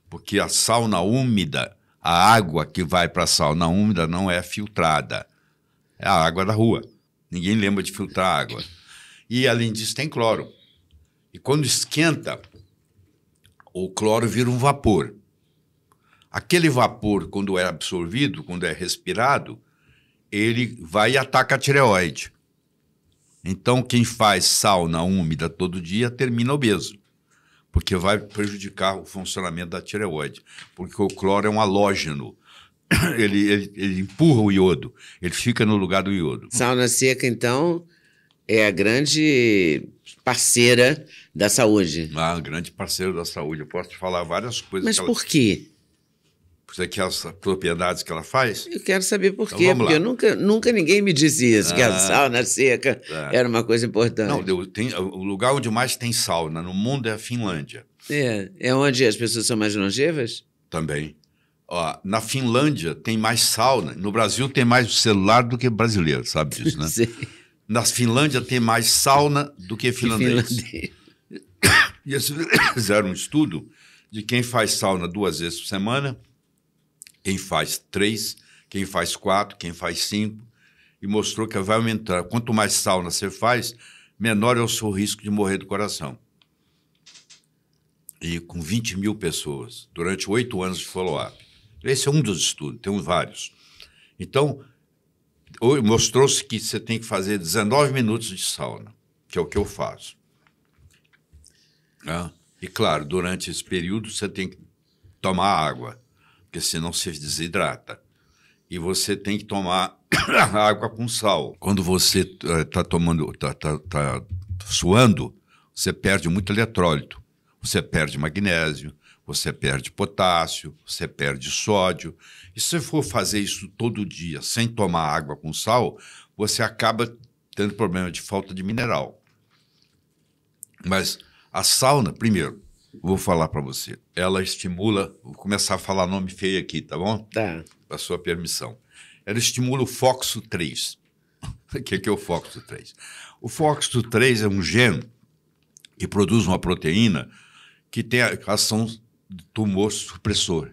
Porque a sauna úmida a água que vai para a sauna úmida não é filtrada. É a água da rua. Ninguém lembra de filtrar água. E, além disso, tem cloro. E quando esquenta, o cloro vira um vapor. Aquele vapor, quando é absorvido, quando é respirado, ele vai e ataca a tireoide. Então, quem faz sauna úmida todo dia termina obeso porque vai prejudicar o funcionamento da tireoide, porque o cloro é um halógeno. Ele, ele, ele empurra o iodo, ele fica no lugar do iodo. Sauna seca, então, é a grande parceira da saúde. Ah, grande parceira da saúde. Eu posso te falar várias coisas. Mas por ela... quê? por aquelas propriedades que ela faz? Eu quero saber por então, quê, porque eu nunca, nunca ninguém me dizia isso, ah, que a ah. sauna seca é. era uma coisa importante. Não, tem, o lugar onde mais tem sauna né, no mundo é a Finlândia. É, é onde as pessoas são mais longevas? Também. Ó, na Finlândia tem mais sauna, né, no Brasil tem mais celular do que brasileiro, sabe disso, né? Sim. Na Finlândia tem mais sauna do que finlandês. finlandês. E eles fizeram um estudo de quem faz sauna duas vezes por semana quem faz três, quem faz quatro, quem faz cinco, e mostrou que vai aumentar. Quanto mais sauna você faz, menor é o seu risco de morrer do coração. E com 20 mil pessoas, durante oito anos de follow-up. Esse é um dos estudos, tem vários. Então, mostrou-se que você tem que fazer 19 minutos de sauna, que é o que eu faço. Ah, e claro, durante esse período você tem que tomar água porque senão você desidrata. E você tem que tomar água com sal. Quando você está eh, tomando, está tá, tá suando, você perde muito eletrólito, você perde magnésio, você perde potássio, você perde sódio. E se você for fazer isso todo dia sem tomar água com sal, você acaba tendo problema de falta de mineral. Mas a sauna, primeiro, Vou falar para você. Ela estimula. Vou começar a falar nome feio aqui, tá bom? Tá. Com a sua permissão. Ela estimula o Foxo 3. o que é, que é o Foxo 3? O Foxo 3 é um gene que produz uma proteína que tem a ação do tumor supressor.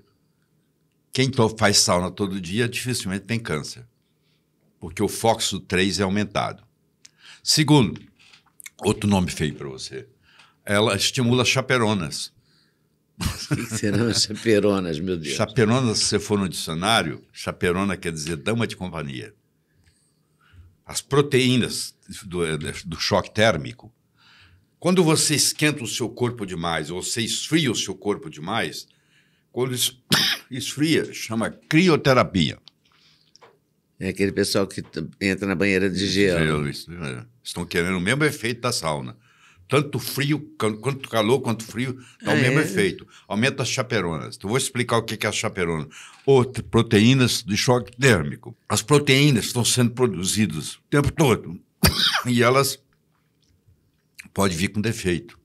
Quem faz sauna todo dia dificilmente tem câncer, porque o Foxo 3 é aumentado. Segundo, outro nome feio para você ela estimula chaperonas. O que, serão as chaperonas, meu Deus? Chaperonas, se você for no dicionário, chaperona quer dizer dama de companhia. As proteínas do, eh, do choque térmico, quando você esquenta o seu corpo demais, ou você esfria o seu corpo demais, quando es... esfria, chama crioterapia. É aquele pessoal que entra na banheira de gelo. É. Estão querendo o mesmo efeito da sauna tanto frio, quanto calor, quanto frio, dá é. o mesmo efeito. Aumenta as chaperonas. Então, vou explicar o que é a chaperona. Ou proteínas de choque térmico. As proteínas estão sendo produzidas o tempo todo. e elas podem vir com defeito.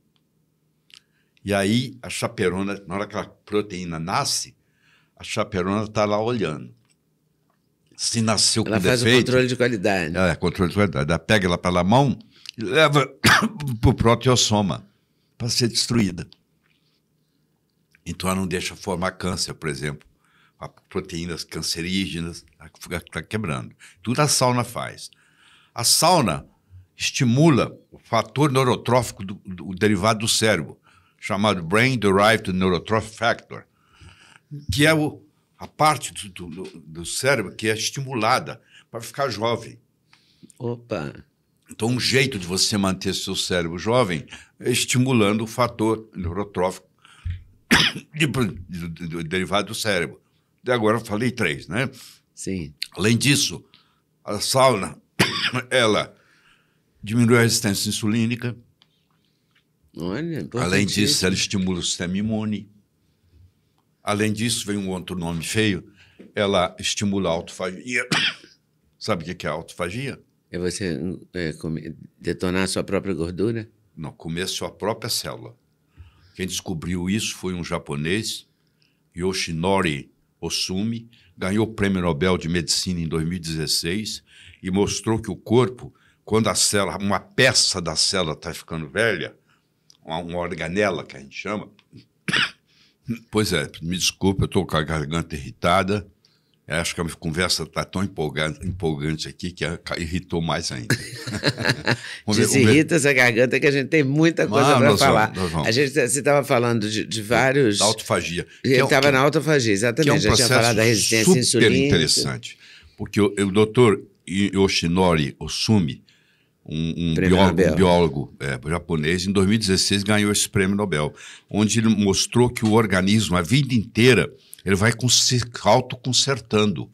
E aí, a chaperona, na hora que a proteína nasce, a chaperona está lá olhando. Se nasceu ela com defeito... Ela faz o controle de qualidade. É, controle de qualidade. Ela pega ela pela mão e leva para o proteossoma, para ser destruída. Então ela não deixa formar câncer, por exemplo. A proteínas cancerígenas está quebrando. Tudo a sauna faz. A sauna estimula o fator neurotrófico do, do derivado do cérebro, chamado Brain Derived Neurotrophic Factor, que é o, a parte do, do, do cérebro que é estimulada para ficar jovem. Opa! Então, um jeito de você manter seu cérebro jovem é estimulando o fator neurotrófico de, de, de, derivado do cérebro. E agora eu falei três, né? Sim. Além disso, a sauna, ela diminui a resistência insulínica. Olha, Além disso, ela estimula o sistema imune. Além disso, vem um outro nome feio, ela estimula a autofagia. Sabe o que é autofagia? É você é, comer, detonar a sua própria gordura? Não, comer a sua própria célula. Quem descobriu isso foi um japonês, Yoshinori Osumi, ganhou o Prêmio Nobel de Medicina em 2016 e mostrou que o corpo, quando a célula, uma peça da célula está ficando velha, uma, uma organela que a gente chama, Pois é, me desculpe, eu estou com a garganta irritada. Acho que a conversa está tão empolgante aqui que irritou mais ainda. Desirrita essa garganta que a gente tem muita coisa para falar. Vamos, A gente tá, você estava falando de, de vários. Da autofagia. Eu é estava é, na autofagia, exatamente. Que é um já tinha falado da resistência super insulina. Super interessante. Porque o, o doutor Yoshinori Osumi, um, um biólogo, um biólogo é, japonês, em 2016 ganhou esse prêmio Nobel, onde ele mostrou que o organismo, a vida inteira, ele vai se autoconsertando.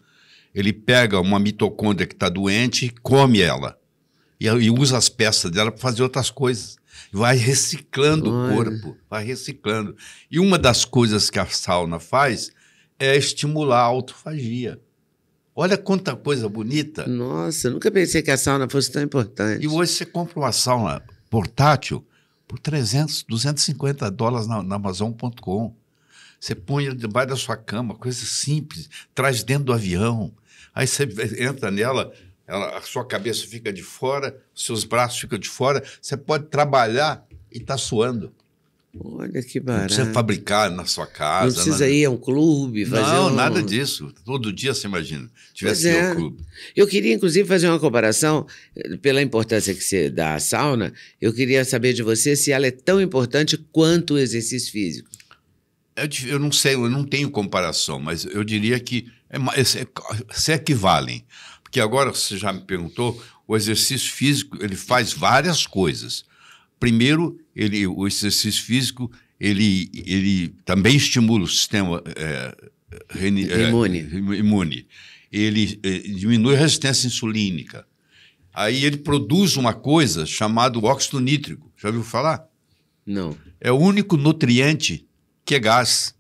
Ele pega uma mitocôndria que está doente, e come ela e, e usa as peças dela para fazer outras coisas. Vai reciclando Olha. o corpo, vai reciclando. E uma das coisas que a sauna faz é estimular a autofagia. Olha quanta coisa bonita. Nossa, nunca pensei que a sauna fosse tão importante. E hoje você compra uma sauna portátil por 300, 250 dólares na, na Amazon.com. Você põe ele debaixo da sua cama, coisa simples, traz dentro do avião. Aí você entra nela, ela, a sua cabeça fica de fora, seus braços ficam de fora. Você pode trabalhar e está suando. Olha que barato. Não precisa fabricar na sua casa. Não precisa ir a um clube fazer Não, um... nada disso. Todo dia você imagina. Tivesse pois é. um clube. Eu queria, inclusive, fazer uma comparação, eh, pela importância que você dá à sauna, eu queria saber de você se ela é tão importante quanto o exercício físico. É eu não sei, eu não tenho comparação, mas eu diria que é, é, é, se equivalem. Porque agora você já me perguntou, o exercício físico ele faz várias coisas. Primeiro, ele, o exercício físico ele, ele também estimula o sistema é, reni, é, imune. imune. Ele diminui a resistência insulínica. Aí ele produz uma coisa chamada óxido nítrico. Já ouviu falar? Não. É o único nutriente que é gás.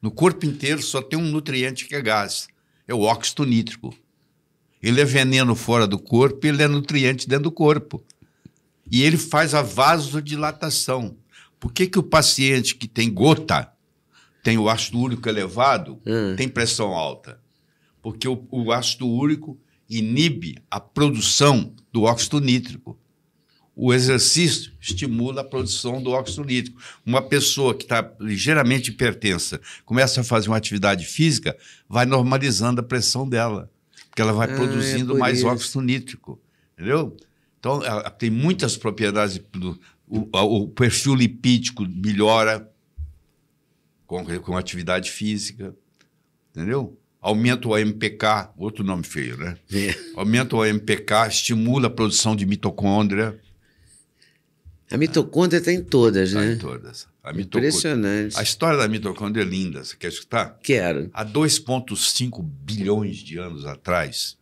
No corpo inteiro só tem um nutriente que é gás, é o óxido nítrico. Ele é veneno fora do corpo, ele é nutriente dentro do corpo. E ele faz a vasodilatação. Por que, que o paciente que tem gota, tem o ácido úrico elevado, hum. tem pressão alta? Porque o, o ácido úrico inibe a produção do óxido nítrico o exercício estimula a produção do óxido nítrico. Uma pessoa que está ligeiramente hipertensa começa a fazer uma atividade física, vai normalizando a pressão dela, porque ela vai ah, é produzindo é mais isso. óxido nítrico, entendeu? Então, ela, tem muitas propriedades, do, o, o, perfil lipídico melhora com, com atividade física, entendeu? aumenta o AMPK, outro nome feio, né? É. Aumenta o AMPK, estimula a produção de mitocôndria. A mitocôndria está em todas, tá né? em todas. A é Impressionante. A história da mitocôndria é linda. Você quer escutar? Quero. Há 2,5 bilhões de anos atrás,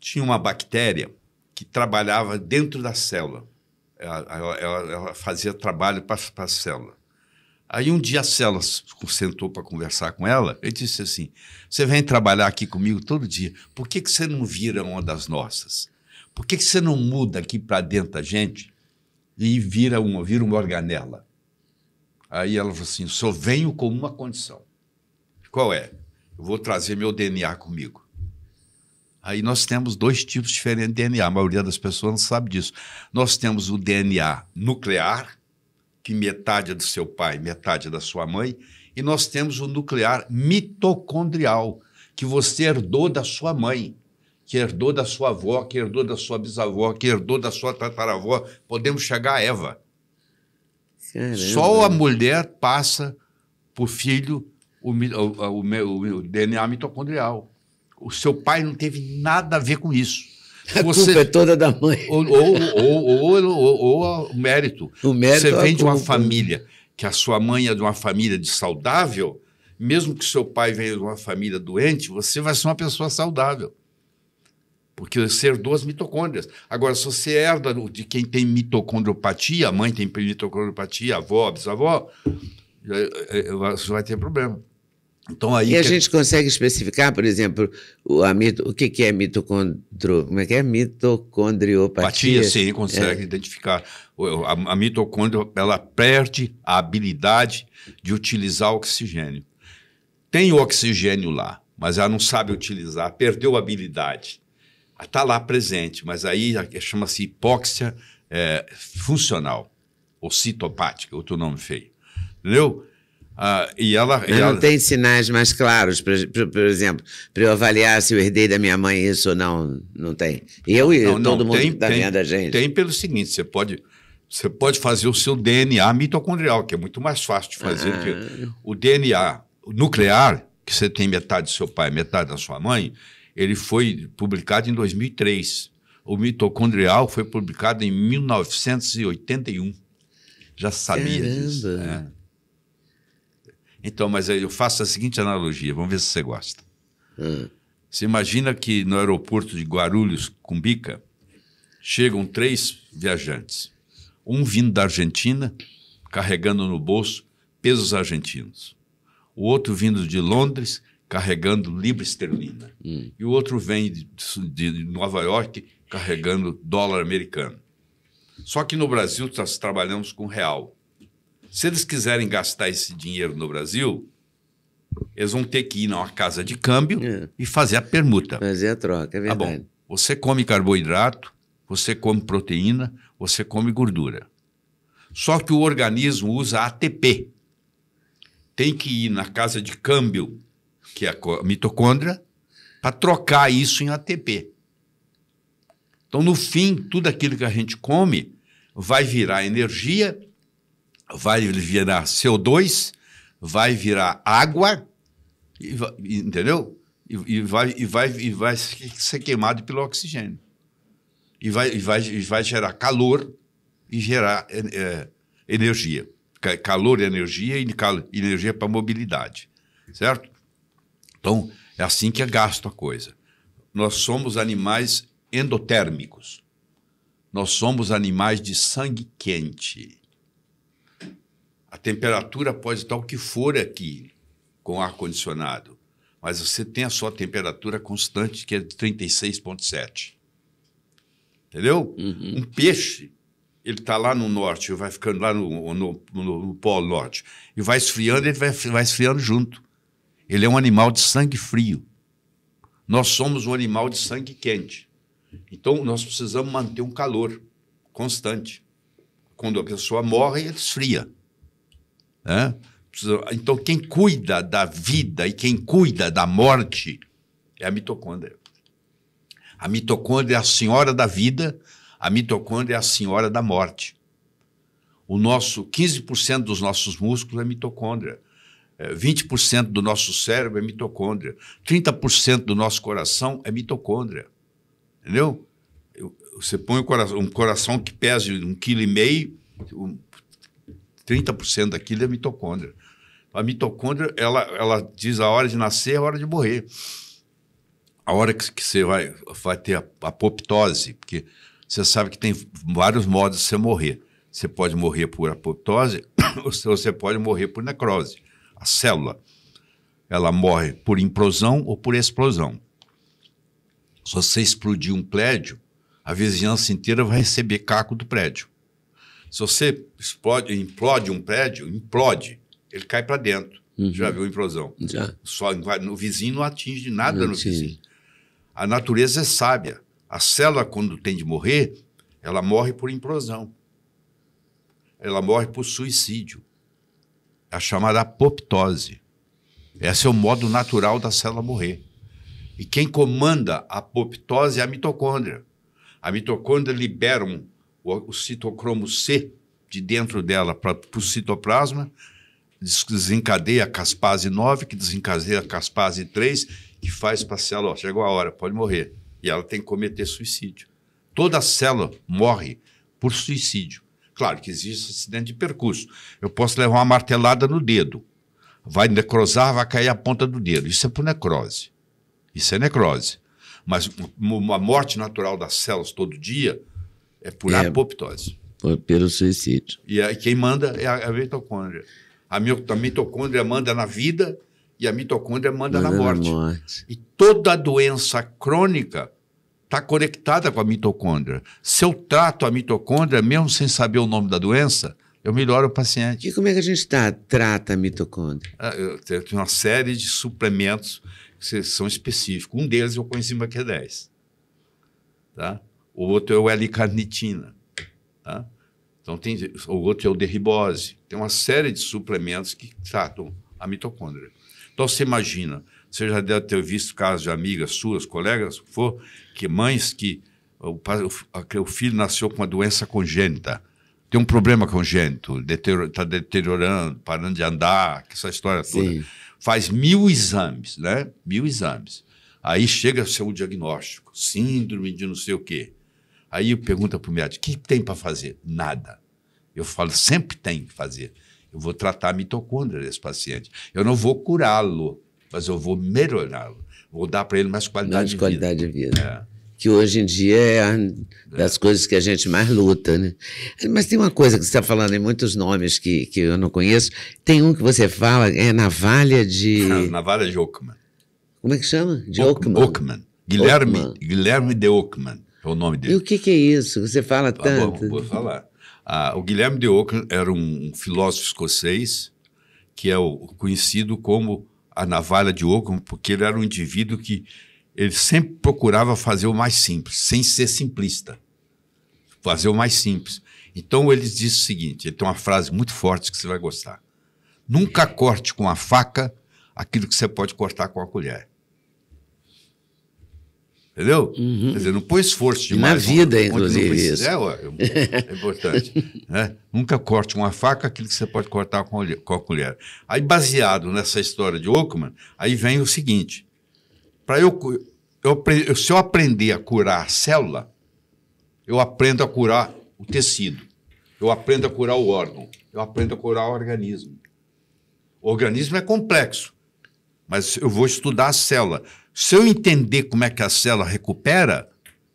tinha uma bactéria que trabalhava dentro da célula. Ela, ela, ela fazia trabalho para a célula. Aí um dia a célula sentou para conversar com ela e disse assim: Você vem trabalhar aqui comigo todo dia, por que, que você não vira uma das nossas? Por que, que você não muda aqui para dentro da gente? e vira uma, vira uma organela. Aí ela falou assim: só venho com uma condição. Qual é? Eu vou trazer meu DNA comigo. Aí nós temos dois tipos diferentes de DNA, a maioria das pessoas não sabe disso. Nós temos o DNA nuclear, que metade é do seu pai, metade é da sua mãe, e nós temos o nuclear mitocondrial, que você herdou da sua mãe que herdou da sua avó, que herdou da sua bisavó, que herdou da sua tataravó. Podemos chegar a Eva. Caramba. Só a mulher passa por filho o, o, o, o, DNA mitocondrial. O seu pai não teve nada a ver com isso. A Você, culpa é toda da mãe. Ou, ou, ou, o mérito. O mérito Você é vem de uma família que a sua mãe é de uma família de saudável, mesmo que seu pai venha de uma família doente, você vai ser uma pessoa saudável porque ser duas mitocôndrias. Agora, se você herda de quem tem mitocondriopatia, a mãe tem mitocondriopatia, a avó, a bisavó, eh, eh, você vai ter problema. Então, aí e a é gente consegue especificar, por exemplo, o, mito, o que, que é mitocondro, como é que é mitocondriopatia? Patia, sim, consegue é. identificar. A, a mitocôndria ela perde a habilidade de utilizar oxigênio. Tem o oxigênio lá, mas ela não sabe utilizar, perdeu a habilidade está lá presente, mas aí chama-se hipóxia é, funcional ou citopática, outro nome feio. Entendeu? Ah, e ela, e ela... não tem sinais mais claros, por, por exemplo, para eu avaliar se eu herdei da minha mãe isso ou não, não tem. Eu e não, todo não, mundo tem, da minha da gente. Tem pelo seguinte, você pode, você pode fazer o seu DNA mitocondrial, que é muito mais fácil de fazer. Ah. Que o DNA nuclear, que você tem metade do seu pai, metade da sua mãe, ele foi publicado em 2003. O mitocondrial foi publicado em 1981. Já sabia Caramba. disso. Né? Então, mas eu faço a seguinte analogia, vamos ver se você gosta. Hum. Você imagina que no aeroporto de Guarulhos, Cumbica, chegam três viajantes. Um vindo da Argentina, carregando no bolso pesos argentinos. O outro vindo de Londres, carregando libra esterlina. Hum. E o outro vem de, de, Nova York carregando dólar americano. Só que no Brasil nós tá, trabalhamos com real. Se eles quiserem gastar esse dinheiro no Brasil, eles vão ter que ir numa casa de câmbio é. e fazer a permuta. Fazer a troca, é verdade. Tá bom. Você come carboidrato, você come proteína, você come gordura. Só que o organismo usa ATP. Tem que ir na casa de câmbio que é a mitocôndria, para trocar isso em ATP. Então, no fim, tudo aquilo que a gente come vai virar energia, vai virar CO2, vai virar água, e, entendeu? E, e, vai, e, vai, e vai ser queimado pelo oxigênio. E vai, e vai, e vai gerar calor e gerar é, é energia. Calor e energia e energia para mobilidade. Certo? Então, é assim que é gasto a coisa. Nós somos animais endotérmicos. Nós somos animais de sangue quente. A temperatura pode estar o que for aqui, com ar-condicionado, mas você tem a sua temperatura constante, que é de 36,7. Entendeu? Uhum. Um peixe, ele está lá no norte, vai ficando lá no, no, no, no Polo Norte, e vai esfriando, ele vai, vai esfriando junto. Ele é um animal de sangue frio. Nós somos um animal de sangue quente. Então, nós precisamos manter um calor constante. Quando a pessoa morre, ele esfria. Então, quem cuida da vida e quem cuida da morte é a mitocôndria. A mitocôndria é a senhora da vida, a mitocôndria é a senhora da morte. O nosso 15% dos nossos músculos é mitocôndria. 20% é, do nosso cérebro é mitocôndria, 30% do nosso coração é mitocôndria. Entendeu? Você põe coração, um coração que pesa um quilo e meio, 30% daquilo é mitocôndria. A mitocôndria, ela, ela diz a hora de nascer, a hora de morrer. A hora que, que você vai, vai ter a apoptose, porque você sabe que tem vários modos de você morrer. Você pode morrer por apoptose ou você pode morrer por necrose a célula, ela morre por implosão ou por explosão. Se você explodir um prédio, a vizinhança inteira vai receber caco do prédio. Se você explode, implode um prédio, implode, ele cai para dentro. Uhum. Já viu implosão? Já. Só no vizinho não atinge nada não, no sim. vizinho. A natureza é sábia. A célula, quando tem de morrer, ela morre por implosão. Ela morre por suicídio a chamada apoptose. Esse é o modo natural da célula morrer. E quem comanda a apoptose é a mitocôndria. A mitocôndria libera um, o, o citocromo C de dentro dela para o citoplasma, desencadeia a caspase 9, que desencadeia a caspase 3, que faz para a célula, ó, chegou a hora, pode morrer. E ela tem que cometer suicídio. Toda célula morre por suicídio. Claro que existe acidente de percurso. Eu posso levar uma martelada no dedo. Vai necrosar, vai cair a ponta do dedo. Isso é por necrose. Isso é necrose. Mas uma morte natural das células todo dia é por é, apoptose. Pelo suicídio. E aí quem manda é a, é a mitocôndria. A, a mitocôndria manda na vida e a mitocôndria manda, manda na, morte. na morte. E toda doença crônica está conectada com a mitocôndria. Se eu trato a mitocôndria, mesmo sem saber o nome da doença, eu melhoro o paciente. E como é que a gente tá, trata a mitocôndria? Ah, eu tenho uma série de suplementos que são específicos. Um deles é o coenzima Q10. Tá? O outro é o L-carnitina. Tá? Então, tem, o outro é o derribose. Tem uma série de suplementos que tratam a mitocôndria. Então, você imagina, você já deve ter visto casos de amigas suas, colegas, for, que mães que o, o, filho nasceu com uma doença congênita, tem um problema congênito, está deteriorando, parando de andar, essa história toda. Sim. Faz mil exames, né? Mil exames. Aí chega o seu diagnóstico, síndrome de não sei o quê. Aí pergunta para o médico, o que tem para fazer? Nada. Eu falo, sempre tem que fazer. Eu vou tratar a mitocôndria desse paciente. Eu não vou curá-lo mas eu vou melhorá-lo, vou dar para ele mais qualidade, mais de, qualidade vida. de vida. É. Que hoje em dia é, é. das é. coisas que a gente mais luta, né? Mas tem uma coisa que você está falando em muitos nomes que, que eu não conheço. Tem um que você fala, é navalha de. navalha de Ockman. Como é que chama? De Ockman. Oakman. Guilherme, Guilherme de Ockman é o nome dele. E o que, que é isso? Você fala tá tanto. Bom, vou falar. Ah, o Guilherme de Ockman era um filósofo escocês que é o, conhecido como a navalha de Ockham, porque ele era um indivíduo que ele sempre procurava fazer o mais simples, sem ser simplista. Fazer o mais simples. Então ele diz o seguinte: ele tem uma frase muito forte que você vai gostar. Nunca corte com a faca aquilo que você pode cortar com a colher. Entendeu? Uhum. Quer dizer, não põe esforço demais. Na vida, onde, inclusive. Onde isso. É, é, é, importante. né? Nunca corte uma faca aquilo que você pode cortar com a colher. Aí, baseado nessa história de Ockman, aí vem o seguinte: para eu, eu, eu, se eu aprender a curar a célula, eu aprendo a curar o tecido, eu aprendo a curar o órgão, eu aprendo a curar o organismo. O organismo é complexo, mas eu vou estudar a célula. Se eu entender como é que a célula recupera,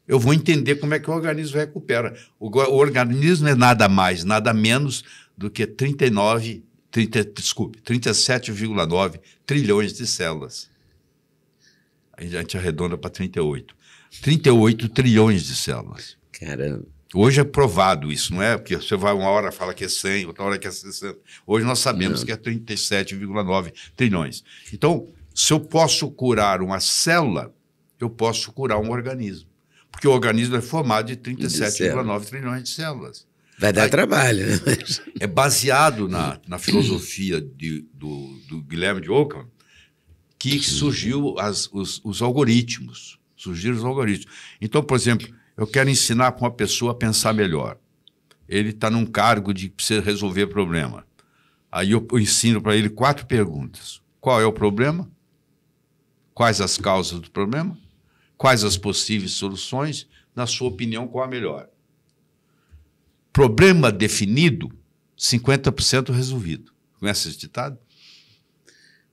eu vou entender como é que o organismo recupera. O, o organismo é nada mais, nada menos do que 39, 30, desculpe, 37,9 trilhões de células. A gente arredonda para 38. 38 trilhões de células. Caramba. Hoje é provado isso, não é? Porque você vai uma hora fala que é 100, outra hora que é 60. Hoje nós sabemos não. que é 37,9 trilhões. Então, se eu posso curar uma célula, eu posso curar um organismo. Porque o organismo é formado de 37,9 trilhões de células. Vai dar Aí, trabalho, né? É baseado na, na filosofia de, do, do, Guilherme de Ockham que uhum. surgiu as, os, os algoritmos. Surgiram os algoritmos. Então, por exemplo, eu quero ensinar para uma pessoa a pensar melhor. Ele está num cargo de precisa resolver problema. Aí eu, eu ensino para ele quatro perguntas: qual é o problema? quais as causas do problema, quais as possíveis soluções, na sua opinião, qual a melhor. Problema definido, 50% resolvido. Conhece esse ditado?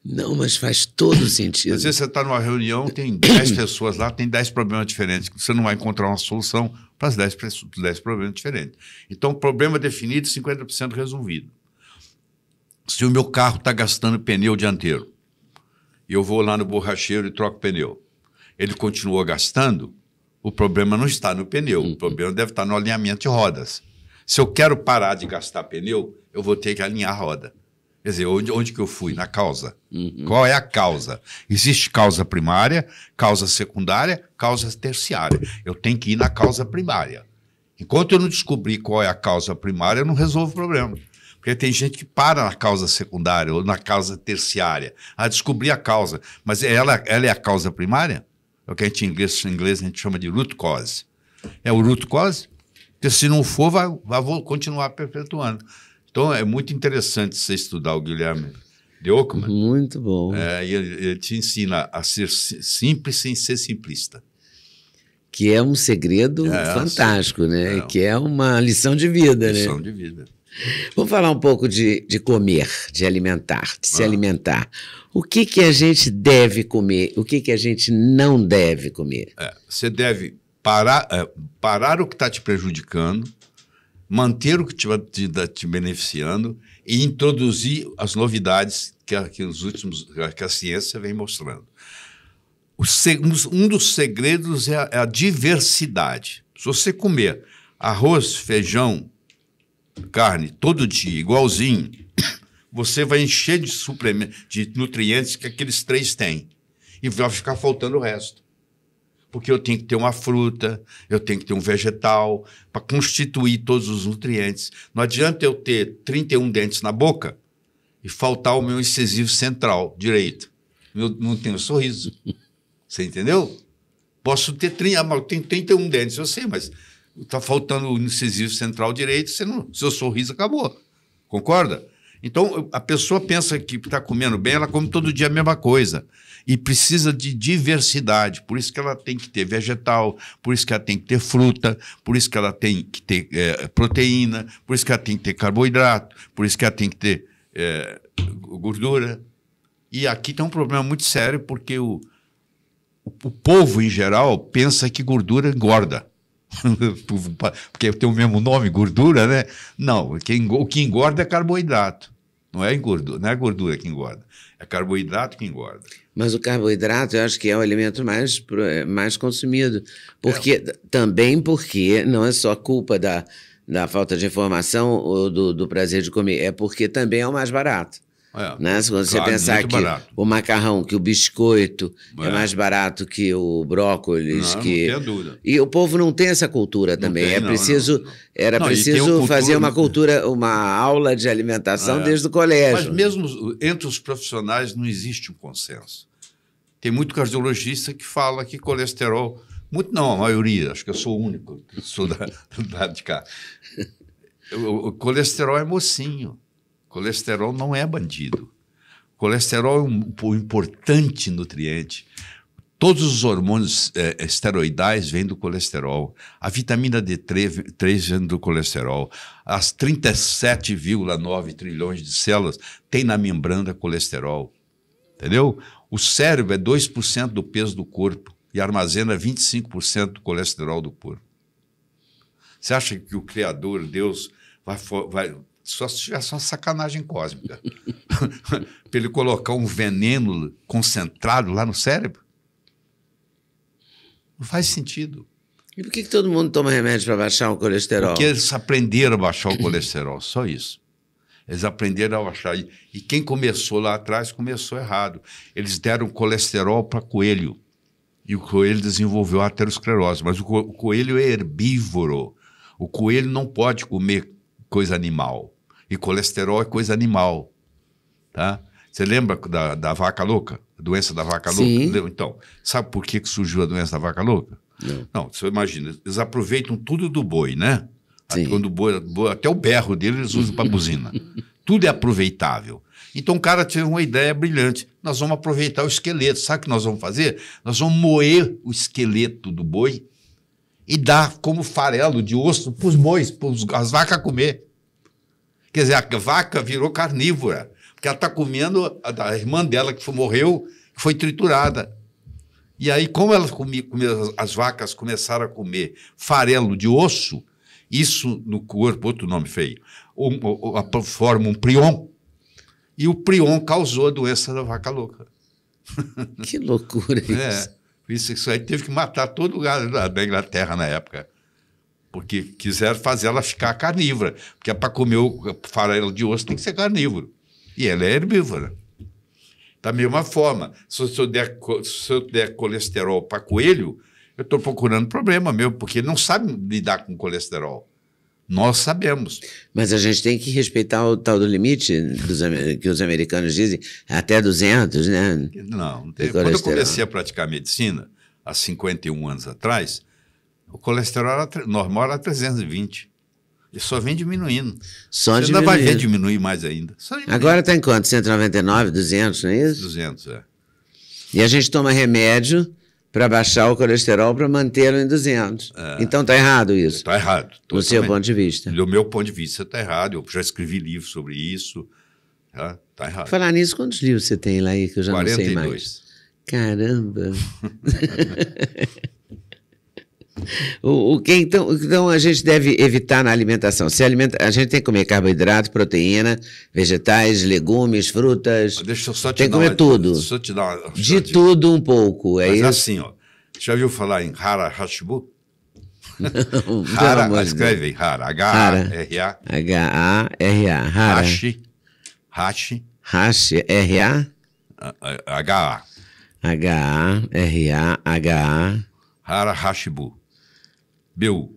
Não, mas faz todo sentido. Às vezes você está numa reunião, tem 10 pessoas lá, tem 10 problemas diferentes. Você não vai encontrar uma solução para os 10, 10 problemas diferentes. Então, problema definido, 50% resolvido. Se o meu carro está gastando pneu dianteiro, e eu vou lá no borracheiro e troco pneu. Ele continuou gastando, o problema não está no pneu, o uhum. problema deve estar no alinhamento de rodas. Se eu quero parar de gastar pneu, eu vou ter que alinhar a roda. Quer dizer, onde, onde que eu fui? Na causa. Uhum. Qual é a causa? Existe causa primária, causa secundária, causa terciária. Eu tenho que ir na causa primária. Enquanto eu não descobrir qual é a causa primária, eu não resolvo o problema. Porque tem gente que para na causa secundária ou na causa terciária, a descobrir a causa. Mas ela, ela é a causa primária? É o que a gente, em inglês, em inglês a gente chama de root cause. É o root cause? Porque se não for, vai, vai continuar perpetuando. Então é muito interessante você estudar o Guilherme de Ockman. Muito bom. É, ele, ele te ensina a ser simples sem ser simplista que é um segredo é, fantástico, né? É. Que é uma lição de vida, lição né? Lição de vida. Vamos falar um pouco de, de comer, de alimentar, de ah. se alimentar. O que, que a gente deve comer? O que, que a gente não deve comer? É, você deve parar, é, parar o que está te prejudicando, manter o que está te, te, te, beneficiando e introduzir as novidades que, a, que, os últimos, que a ciência vem mostrando. um dos segredos é a, é a diversidade. Se você comer arroz, feijão, carne todo dia, igualzinho, você vai encher de suplementos, de nutrientes que aqueles três têm. E vai ficar faltando o resto. Porque eu tenho que ter uma fruta, eu tenho que ter um vegetal para constituir todos os nutrientes. Não adianta eu ter 31 dentes na boca e faltar o meu incisivo central direito. Eu não tenho sorriso. Você entendeu? Posso ter 30, mas eu tenho 31 dentes, eu sei, mas Está faltando o incisivo central direito, você não, seu sorriso acabou. Concorda? Então, a pessoa pensa que está comendo bem, ela come todo dia a mesma coisa. E precisa de diversidade. Por isso que ela tem que ter vegetal, por isso que ela tem que ter fruta, por isso que ela tem que ter é, proteína, por isso que ela tem que ter carboidrato, por isso que ela tem que ter é, gordura. E aqui tem um problema muito sério, porque o, o povo, em geral, pensa que gordura engorda. porque tem o mesmo nome, gordura, né? Não, o que engorda é carboidrato. Não é, gordura, não é gordura que engorda, é carboidrato que engorda. Mas o carboidrato eu acho que é o alimento mais, é, mais consumido. Porque, é. Também porque não é só culpa da, da falta de informação ou do, do prazer de comer, é porque também é o mais barato. É, né? Se você claro, pensar que barato. o macarrão, que o biscoito é. é. mais barato que o brócolis, não, que não dúvida. e o povo não tem essa cultura também. Tem, é não, preciso, era preciso cultura, fazer uma cultura, uma aula de alimentação é. desde o colégio. Mas mesmo entre os profissionais não existe um consenso. Tem muito cardiologista que fala que colesterol muito não, a maioria, acho que eu sou o único, sou da, da de cá. O, o colesterol é mocinho. Colesterol não é bandido. Colesterol é um, um importante nutriente. Todos os hormônios é, esteroidais vêm do colesterol. A vitamina D3 vem do colesterol. As 37,9 trilhões de células têm na membrana colesterol. Entendeu? O cérebro é 2% do peso do corpo e armazena 25% do colesterol do corpo. Você acha que o Criador, Deus, vai, vai só se tivesse uma sacanagem cósmica. para ele colocar um veneno concentrado lá no cérebro. Não faz sentido. E por que, que todo mundo toma remédio para baixar o colesterol? Porque eles aprenderam a baixar o colesterol, só isso. Eles aprenderam a baixar. E quem começou lá atrás começou errado. Eles deram colesterol para coelho. E o coelho desenvolveu a aterosclerose. Mas o, o coelho é herbívoro. O coelho não pode comer coisa animal. E colesterol é coisa animal, tá? Você lembra da, da vaca louca? A doença da vaca Sim. louca? Então, sabe por que surgiu a doença da vaca louca? Não. Não, você imagina, eles aproveitam tudo do boi, né? Sim. Quando o boi, até o berro dele eles usam para buzina. tudo é aproveitável. Então o cara teve uma ideia brilhante. Nós vamos aproveitar o esqueleto. Sabe o que nós vamos fazer? Nós vamos moer o esqueleto do boi e dar como farelo de osso para os bois, para as vacas comer. Quer dizer, a vaca virou carnívora, porque ela está comendo a, a, irmã dela que foi, morreu, que foi triturada. E aí, como elas comi, comi, as vacas começaram a comer farelo de osso, isso no corpo, outro nome feio, forma um prion, e o prion causou a doença da vaca louca. Que loucura é, isso. É, isso, isso aí teve que matar todo o gado da, da Inglaterra na época porque quiser fazer ela ficar carnívora, porque é para comer o farelo de osso tem que ser carnívoro. E ela é herbívora. Da mesma forma, se eu der, se eu der colesterol para coelho, eu estou procurando problema mesmo, porque não sabe lidar com colesterol. Nós sabemos. Mas a gente tem que respeitar o tal do limite dos, que os americanos dizem, até 200, né? Não, não tem. Quando eu comecei a praticar medicina, há 51 anos atrás, o colesterol era, normal era 320. Ele só vem diminuindo. Só Você diminuindo. ainda vai ver diminuir mais ainda. Agora está em quanto? 199, 200, não é isso? 200, é. E a gente toma remédio para baixar o colesterol para mantê-lo em 200. É. Então está errado isso? Está errado. Totalmente. Do seu ponto de vista. Do meu ponto de vista está errado. Eu já escrevi livro sobre isso. Está tá errado. Falar nisso, quantos livros você tem lá aí que eu já 42. não sei mais? dois. Caramba! O, o que então, então a gente deve evitar na alimentação? Se alimenta, a gente tem que comer carboidrato, proteína, vegetais, legumes, frutas. Ah, deixa eu só te tem que comer uma, tudo. te dar uma, de tudo um pouco. É Mas isso? assim, ó. Já ouviu falar em Hara Hashibu? Hara, ah, escreve aí, Hara. H-A-R-A. H-A-R-A. Hashi. Hashi. Hashi. R-A? Ah, H-A. H-A-R-A-H-A. Hara Hashibu. Beu.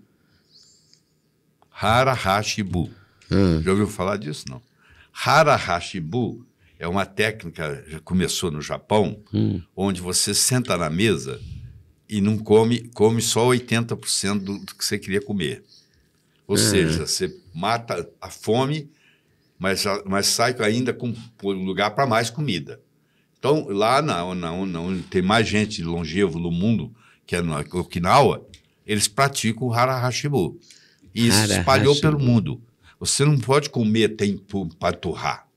Harahashibu. Hum. Já ouviu falar disso? Não. Harahashibu é uma técnica, que começou no Japão, hum. onde você senta na mesa e não come, come só 80% do, do que você queria comer. Ou é. seja, você mata a fome, mas, mas sai ainda com lugar para mais comida. Então, lá na, na, na, tem mais gente longevo no mundo, que é no Okinawa, eles praticam o Harahashibu. E isso Hara espalhou Hashibu. pelo mundo. Você não pode comer tempo para turrar.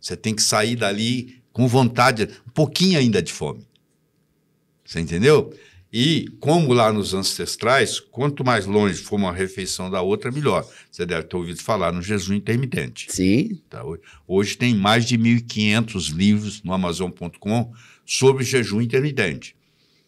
Você tem que sair dali com vontade, um pouquinho ainda de fome. Você entendeu? E como lá nos ancestrais, quanto mais longe for uma refeição da outra, melhor. Você deve ter ouvido falar no jejum intermitente. Sim. Tá, hoje, hoje tem mais de 1.500 livros no Amazon.com sobre jejum intermitente.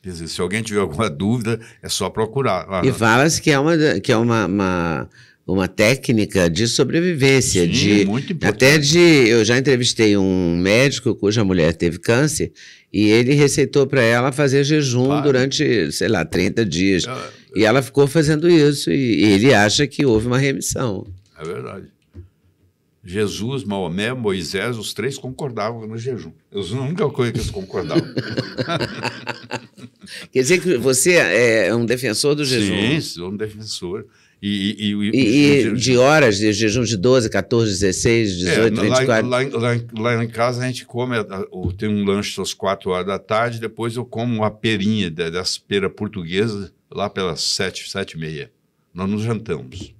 Quer dizer, se alguém tiver alguma dúvida, é só procurar. e fala-se que é uma, que é uma, uma, uma técnica de sobrevivência. Sim, de, é muito importante. Até de. Eu já entrevistei um médico cuja mulher teve câncer e ele receitou para ela fazer jejum claro. durante, sei lá, 30 dias. Ah, e ela ficou fazendo isso e, e ele acha que houve uma remissão. É verdade. Jesus, Maomé, Moisés, os três concordavam no jejum. Eu a única coisa que eles concordavam. Quer dizer que você é, é um defensor do jejum? Sim, sou um defensor. E, e, e, e de horas, de jejum de 12, 14, 16, 18, é, 24? Lá, lá, lá, em casa a gente come, tem um lanche às 4 horas da tarde, depois eu como uma perinha dessa pera portuguesa lá pelas 7, 7 e meia. Nós nos jantamos.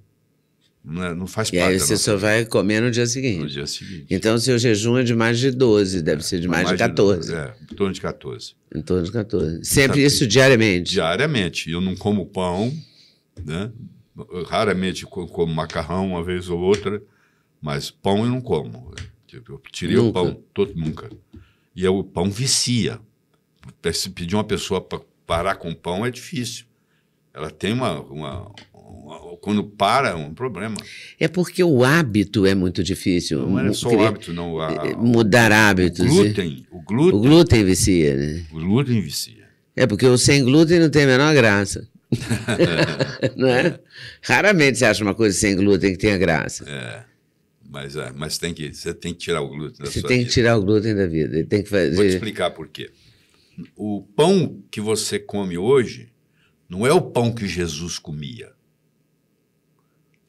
Não, né? não faz e parte. E aí você só vai comer no dia seguinte. No dia seguinte. Então, seu jejum é de mais de 12, deve é, ser de mais, mais de 14. De, é, em torno de 14. Em torno de 14. Sempre Sabe, isso diariamente? Diariamente. Eu não como pão, né? Eu raramente como macarrão uma vez ou outra, mas pão eu não como. Tipo, eu tirei nunca. o pão, todo, nunca. E o pão vicia. pedir uma pessoa para parar com pão é difícil. Ela tem uma, uma quando para, é um problema. É porque o hábito é muito difícil. Não era é só o hábito, não. A, eh, mudar hábitos. O né? glúten, o glúten. O glúten vicia, né? O glúten vicia. É porque o sem glúten não tem a menor graça. não é? Raramente você acha uma coisa sem glúten que tenha graça. É. Mas, é, mas tem que, você tem que tirar o glúten da você sua vida. Você tem que tirar o glúten da vida. Tem que fazer... Vou te explicar por quê. O pão que você come hoje não é o pão que Jesus comia.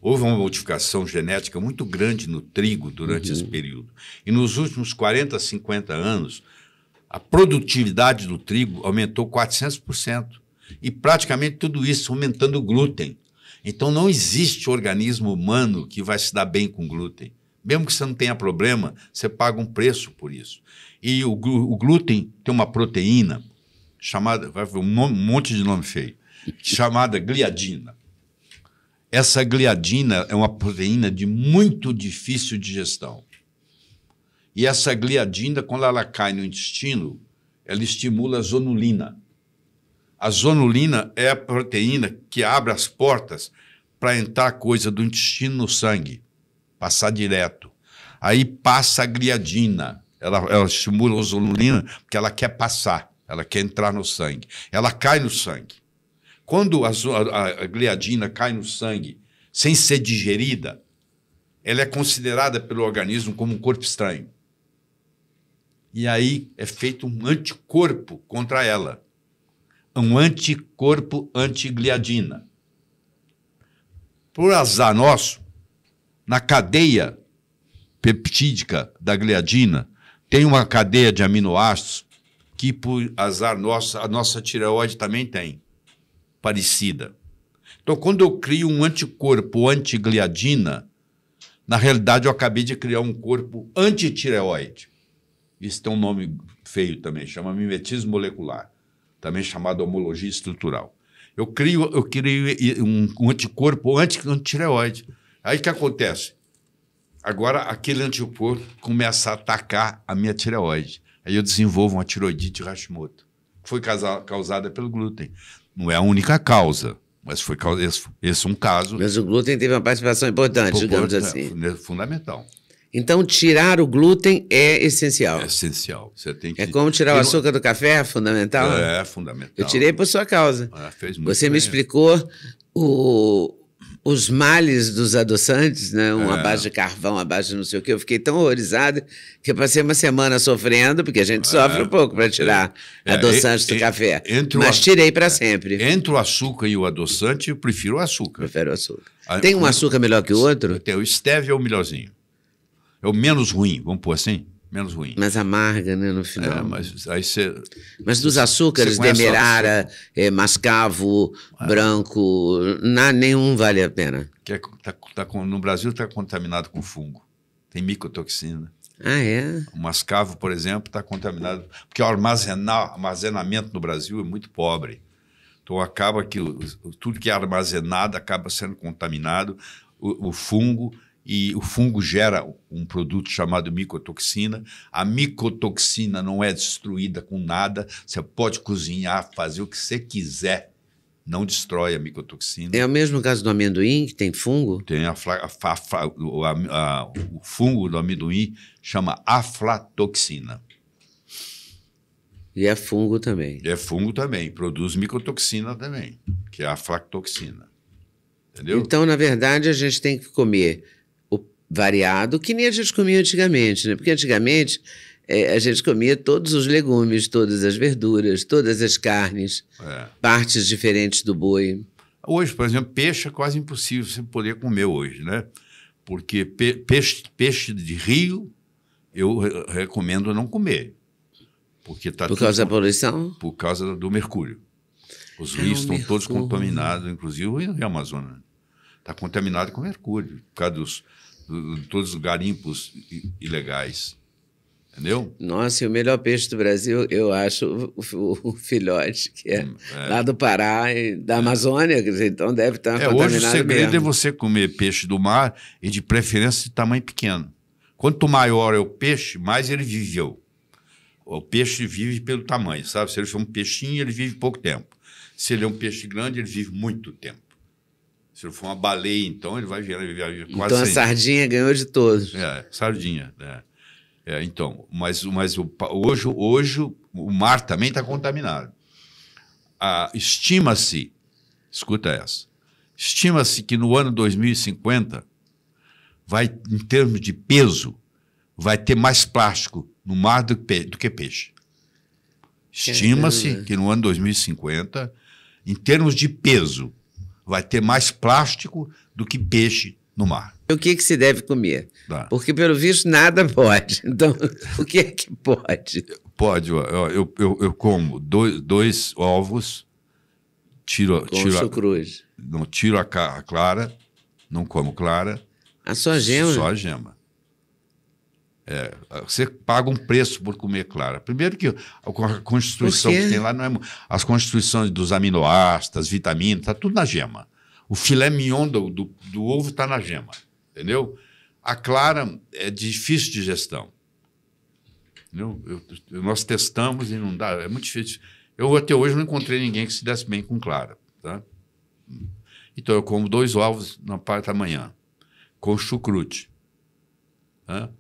Houve uma modificação genética muito grande no trigo durante uhum. esse período. E nos últimos 40, 50 anos, a produtividade do trigo aumentou 400%. E praticamente tudo isso aumentando o glúten. Então não existe organismo humano que vai se dar bem com glúten. Mesmo que você não tenha problema, você paga um preço por isso. E o, o glúten tem uma proteína chamada, vai um monte de nome feio, chamada gliadina. Essa gliadina é uma proteína de muito difícil digestão. E essa gliadina, quando ela cai no intestino, ela estimula a zonulina. A zonulina é a proteína que abre as portas para entrar a coisa do intestino no sangue, passar direto. Aí passa a gliadina. Ela, ela estimula a zonulina porque ela quer passar, ela quer entrar no sangue. Ela cai no sangue. Quando a, a, a gliadina cai no sangue sem ser digerida, ela é considerada pelo organismo como um corpo estranho. E aí é feito um anticorpo contra ela. Um anticorpo antigliadina. Por azar nosso, na cadeia peptídica da gliadina, tem uma cadeia de aminoácidos que, por azar nosso, a nossa tireoide também tem parecida. Então, quando eu crio um anticorpo antigliadina, na realidade eu acabei de criar um corpo antitireoide. Isso tem um nome feio também, chama mimetismo molecular, também chamado homologia estrutural. Eu crio, eu crio um, um anticorpo anti-tireoide. Aí o que acontece? Agora aquele anticorpo começa a atacar a minha tireoide. Aí eu desenvolvo uma tiroidite Hashimoto, que foi causada pelo glúten. Não é a única causa, mas foi esse, esse é um caso. Mas o glúten teve uma participação importante, digamos né, assim. Né, fundamental. Então, tirar o glúten é essencial. É essencial. Você tem é que... É como tirar o açúcar do café, é fundamental? É, é fundamental. Eu tirei por sua causa. É, fez muito Você bem. me explicou o, os males dos adoçantes, né? Um é. abaixo de carvão, abaixo de não sei o quê. Eu fiquei tão horrorizado que eu passei uma semana sofrendo, porque a gente é. sofre é. um pouco para tirar é. é. adoçante do café. Mas tirei para sempre. É, entre o açúcar e o adoçante, eu prefiro o açúcar. Prefiro o açúcar. Ah, Tem um açúcar melhor que o outro? Tem, o stevia é o melhorzinho. É o menos ruim, vamos pôr assim? menos ruim. Mas amarga, né, no final. É, mas aí você... Mas dos açúcares, demerara, açúcar. é, mascavo, é. branco, na, nenhum vale a pena. Que é, tá, tá com, no Brasil está contaminado com fungo. Tem micotoxina. Ah, é? O mascavo, por exemplo, está contaminado. Porque o armazenar, armazenamento no Brasil é muito pobre. Então acaba que o, tudo que é armazenado acaba sendo contaminado. o, o fungo e o fungo gera um produto chamado micotoxina. A micotoxina não é destruída com nada, você pode cozinhar, fazer o que você quiser, não destrói a micotoxina. É o mesmo caso do amendoim, que tem fungo? Tem a, a, a, o fungo do amendoim chama aflatoxina. E é fungo também. É fungo também, produz micotoxina também, que é a aflatoxina. Entendeu? Então, na verdade, a gente tem que comer variado, que nem a gente comia antigamente, né? Porque antigamente é, a gente comia todos os legumes, todas as verduras, todas as carnes, é. partes diferentes do boi. Hoje, por exemplo, peixe é quase impossível você poder comer hoje, né? Porque pe peixe, peixe de rio eu re recomendo não comer. Porque tá por causa da poluição? Por causa do mercúrio. Os é rios é estão mercúrio. todos contaminados, inclusive o Rio Amazonas. Está né? contaminado com mercúrio, por causa dos, todos os garimpos ilegais. Entendeu? Nossa, e o melhor peixe do Brasil, eu acho, o, o filhote, que é, hum, é, lá do Pará e da é. Amazônia, então deve estar é, contaminado Hoje o segredo é mesmo. é você comer peixe do mar e de preferência de tamanho pequeno. Quanto maior é o peixe, mais ele viveu. O peixe vive pelo tamanho, sabe? Se ele for um peixinho, ele vive pouco tempo. Se ele é um peixe grande, ele vive muito tempo. Se ele for uma baleia, então ele vai virar, virar quase. Então a sardinha ganhou de todos. É, sardinha, né? É, então, mas, mas o, hoje, hoje o mar também está contaminado. Estima-se, escuta essa, estima-se que no ano 2050 vai, em termos de peso, vai ter mais plástico no mar do, do que peixe. Estima-se que no ano 2050, em termos de peso, vai ter mais plástico do que peixe no mar. O que, que se deve comer? Tá. Porque, pelo visto, nada pode. Então, o que é que pode? Pode. Eu, eu, eu, eu como dois, dois ovos, tiro, tiro, a, cruz. Não, tiro a, a clara, não como clara. A só gema? Só a gema. É, você paga um preço por comer clara. Primeiro que a constituição que tem lá não é as constituições dos aminoácidos, vitaminas, está tudo na gema. O filé mignon do, do, do ovo está na gema, entendeu? A clara é difícil de gestão. Eu, eu, nós testamos e não dá, é muito difícil. Eu até hoje não encontrei ninguém que se desse bem com clara. Tá? Então eu como dois ovos na parte da manhã, com chucrute. Tá?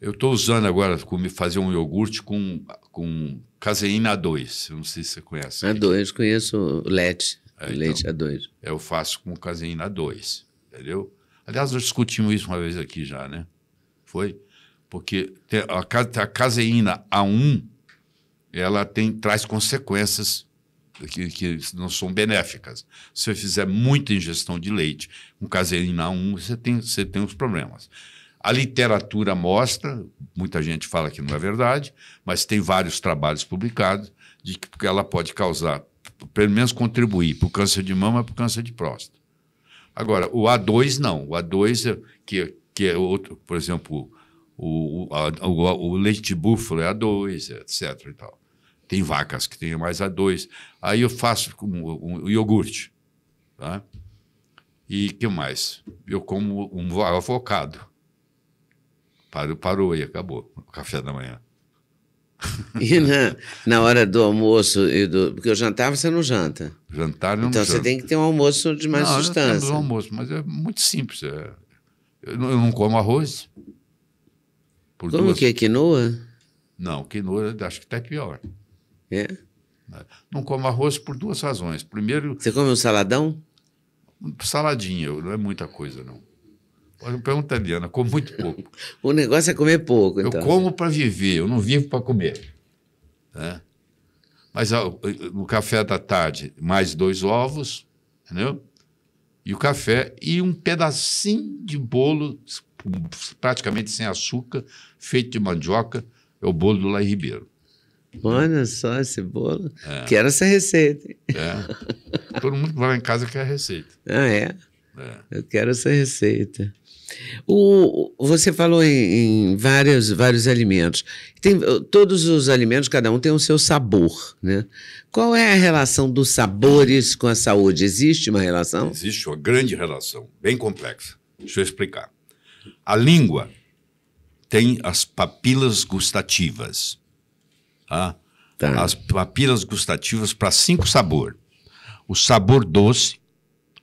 Eu estou usando agora fazer um iogurte com, com caseína A2. Não sei se você conhece. A2, conheço leite. É, então, leite então, A2. É, eu faço com caseína A2, entendeu? Aliás, nós discutimos isso uma vez aqui já, né? Foi? Porque a, caseína A1, ela tem, traz consequências que, que não são benéficas. Se você fizer muita ingestão de leite com caseína A1, você tem, você tem os problemas. A literatura mostra, muita gente fala que não é verdade, mas tem vários trabalhos publicados de que ela pode causar, pelo menos contribuir para o câncer de mama e para o câncer de próstata. Agora, o A2 não. O A2, é, que, que é outro, por exemplo, o, o, o, o leite de búfalo é A2, etc. E tal. Tem vacas que têm mais A2. Aí eu faço com o iogurte. Tá? E que mais? Eu como um avocado. Parou, parou e acabou o café da manhã. e na, né, na hora do almoço e do. Porque o jantar você não janta. Jantar não Então você tem que ter um almoço de mais não, substância. Nós temos almoço, mas é muito simples. É... Eu, não, eu, não, como arroz. Por como duas... que é, quinoa? Não, quinoa acho que até tá pior. É? Né, não como arroz por duas razões. Primeiro. Você come um saladão? Saladinha, não é muita coisa, não. Pergunta a Diana, como muito pouco. o negócio é comer pouco, então. Eu como para viver, eu não vivo para comer. Né? Mas no café da tarde, mais dois ovos, entendeu? E o café e um pedacinho de bolo, praticamente sem açúcar, feito de mandioca, é o bolo do Lai Ribeiro. Olha só esse bolo. É. Quero essa receita. É. Todo mundo que vai lá em casa quer a receita. Ah, é? é? Eu quero essa receita. O, você falou em, em vários, vários alimentos. Tem, eh, todos os alimentos, cada um tem o seu sabor, né? Qual é a relação dos sabores com a saúde? Existe uma relação? Existe uma grande relação, bem complexa. Deixa eu explicar. A língua tem as papilas gustativas. Tá? tá. As papilas gustativas para cinco sabores: o sabor doce,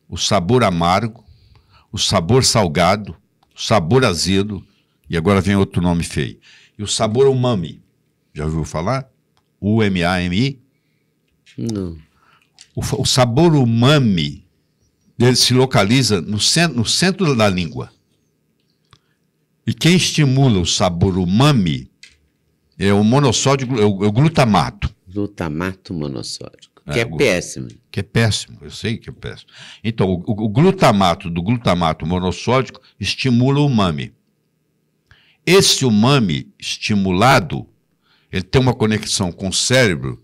o sabor amargo, o sabor salgado, o sabor azedo, e agora vem outro nome feio. E o sabor umami. Já ouviu falar? U-M-A-M-I? Não. O, o, sabor umami ele se localiza no centro, no centro da língua. E quem estimula o sabor umami é o monossódio, é o, é o glutamato. Glutamato monossódio. Que é, é péssimo. Que é péssimo, eu sei que é péssimo. Então, o, o glutamato do glutamato monossódico estimula o umami. Esse umami estimulado, ele tem uma conexão com o cérebro,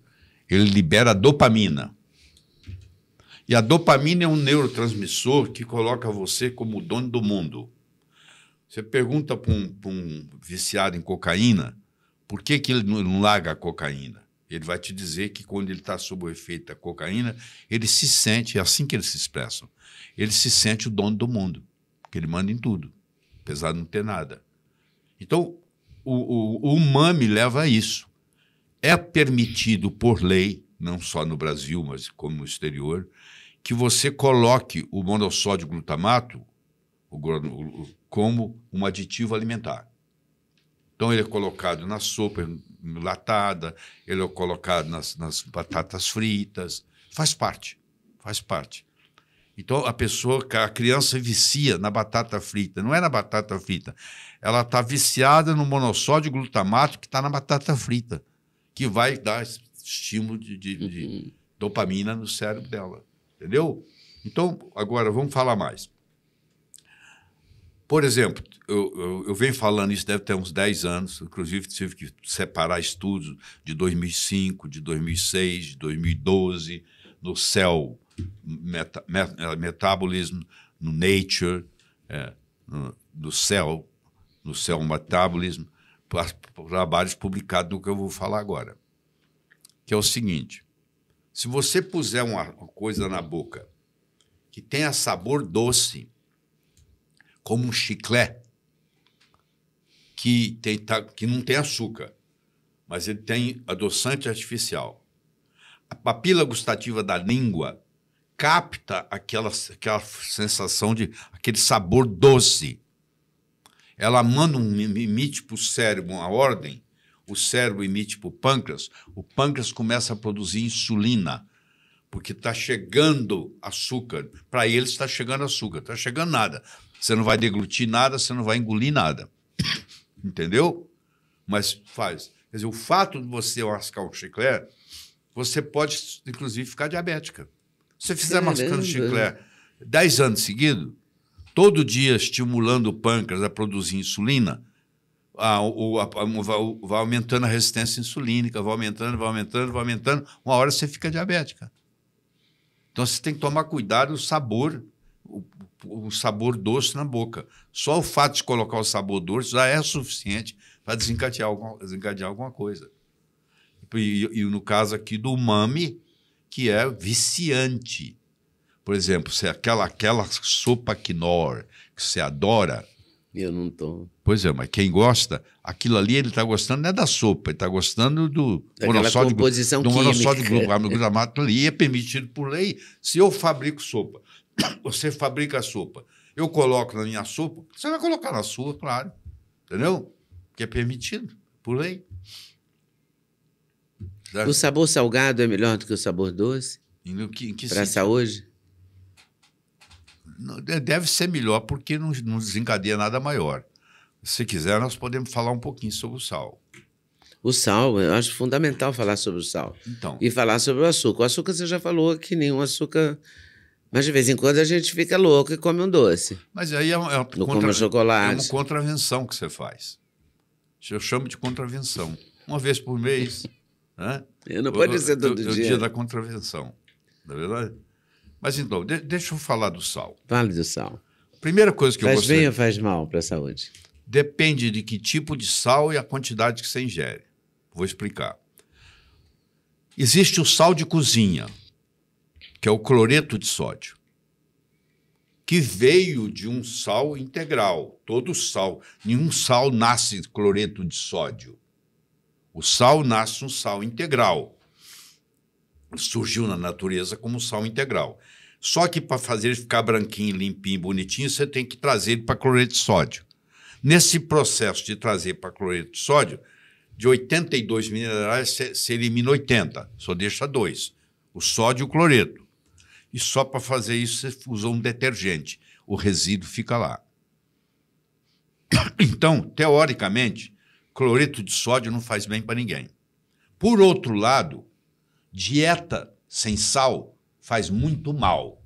ele libera dopamina. E a dopamina é um neurotransmissor que coloca você como dono do mundo. Você pergunta para um, um, viciado em cocaína por que, que ele não larga a cocaína. Ele vai te dizer que quando ele está sob o efeito da cocaína, ele se sente, é assim que eles se expressam, ele se sente o dono do mundo, que ele manda em tudo, apesar de não ter nada. Então, o, o, o umami leva a isso. É permitido por lei, não só no Brasil, mas como no exterior, que você coloque o monossódio glutamato como um aditivo alimentar. Então ele é colocado na sopa, latada, ele é colocado nas, nas batatas fritas. Faz parte, faz parte. Então a pessoa, a criança vicia na batata frita, não é na batata frita. Ela está viciada no monossódio glutamato que está na batata frita, que vai dar estímulo de, de, de uhum. dopamina no cérebro dela. Entendeu? Então, agora vamos falar mais. Por exemplo, eu, eu, eu, venho falando isso, deve ter uns 10 anos. Inclusive, tive que separar estudos de 2005, de 2006, de 2012, no Cell meta, Metabolism, no Nature, é, no, no Cell, no Cell Metabolism, trabalhos publicados no que eu vou falar agora. Que é o seguinte: se você puser uma, uma coisa na boca que tenha sabor doce, como um chiclete, que, tem, tá, que não tem açúcar, mas ele tem adoçante artificial. A papila gustativa da língua capta aquela, aquela sensação de aquele sabor doce. Ela manda um emite para o cérebro uma ordem, o cérebro emite para o pâncreas, o pâncreas começa a produzir insulina, porque está chegando açúcar. Para eles está chegando açúcar, está chegando nada. Você não vai deglutir nada, você não vai engolir nada. Entendeu? Mas faz. Quer dizer, o fato de você mascar o chiclete, você pode, inclusive, ficar diabética. Se você fizer Caramba. mascando chiclete 10 anos seguidos, todo dia estimulando o pâncreas a produzir insulina, a, o, a, vai aumentando a resistência insulínica, vai aumentando, vai aumentando, vai aumentando. Uma hora você fica diabética. Então você tem que tomar cuidado o sabor, o, o sabor doce na boca. Só o fato de colocar o sabor doce já é suficiente para desencadear, alguma, desencadear alguma coisa. E, e, no caso aqui do umami, que é viciante. Por exemplo, se aquela, aquela sopa Knorr que você adora. Eu não tô. Pois é, mas quem gosta, aquilo ali ele está gostando não é da sopa, ele está gostando do monossódio, composição do monossódio glutamato ali, é permitido por lei. Se eu fabrico sopa, Você fabrica a sopa. Eu coloco na minha sopa, você vai colocar na sua, claro. Entendeu? Que é permitido, por lei. O sabor salgado é melhor do que o sabor doce? E que, em que Para saúde? Deve ser melhor porque não, não desencadeia nada maior. Se quiser, nós podemos falar um pouquinho sobre o sal. O sal, eu acho fundamental falar sobre o sal. Então. E falar sobre o açúcar. O açúcar você já falou que nenhum açúcar mas de vez em quando a gente fica louco e come um doce. Mas aí é, uma, é, contra... É chocolate. é uma contravenção que você faz. Eu chamo de contravenção. Uma vez por mês. né? Eu não pode o, ser todo é o, dia. O dia da contravenção. Não é verdade? Mas então, de, deixa eu falar do sal. Fale do sal. Primeira coisa que faz eu gostaria... Faz bem ou faz mal para a saúde? Depende de que tipo de sal e a quantidade que você ingere. Vou explicar. Existe o sal de cozinha que é o cloreto de sódio, que veio de um sal integral, todo sal. Nenhum sal nasce cloreto de sódio. O sal nasce um sal integral. Surgiu na natureza como sal integral. Só que para fazer ele ficar branquinho, limpinho, bonitinho, você tem que trazer ele para cloreto de sódio. Nesse processo de trazer para cloreto de sódio, de 82 minerais, você elimina 80, só deixa dois: o sódio e o cloreto e só para fazer isso você usou um detergente. O resíduo fica lá. Então, teoricamente, cloreto de sódio não faz bem para ninguém. Por outro lado, dieta sem sal faz muito mal.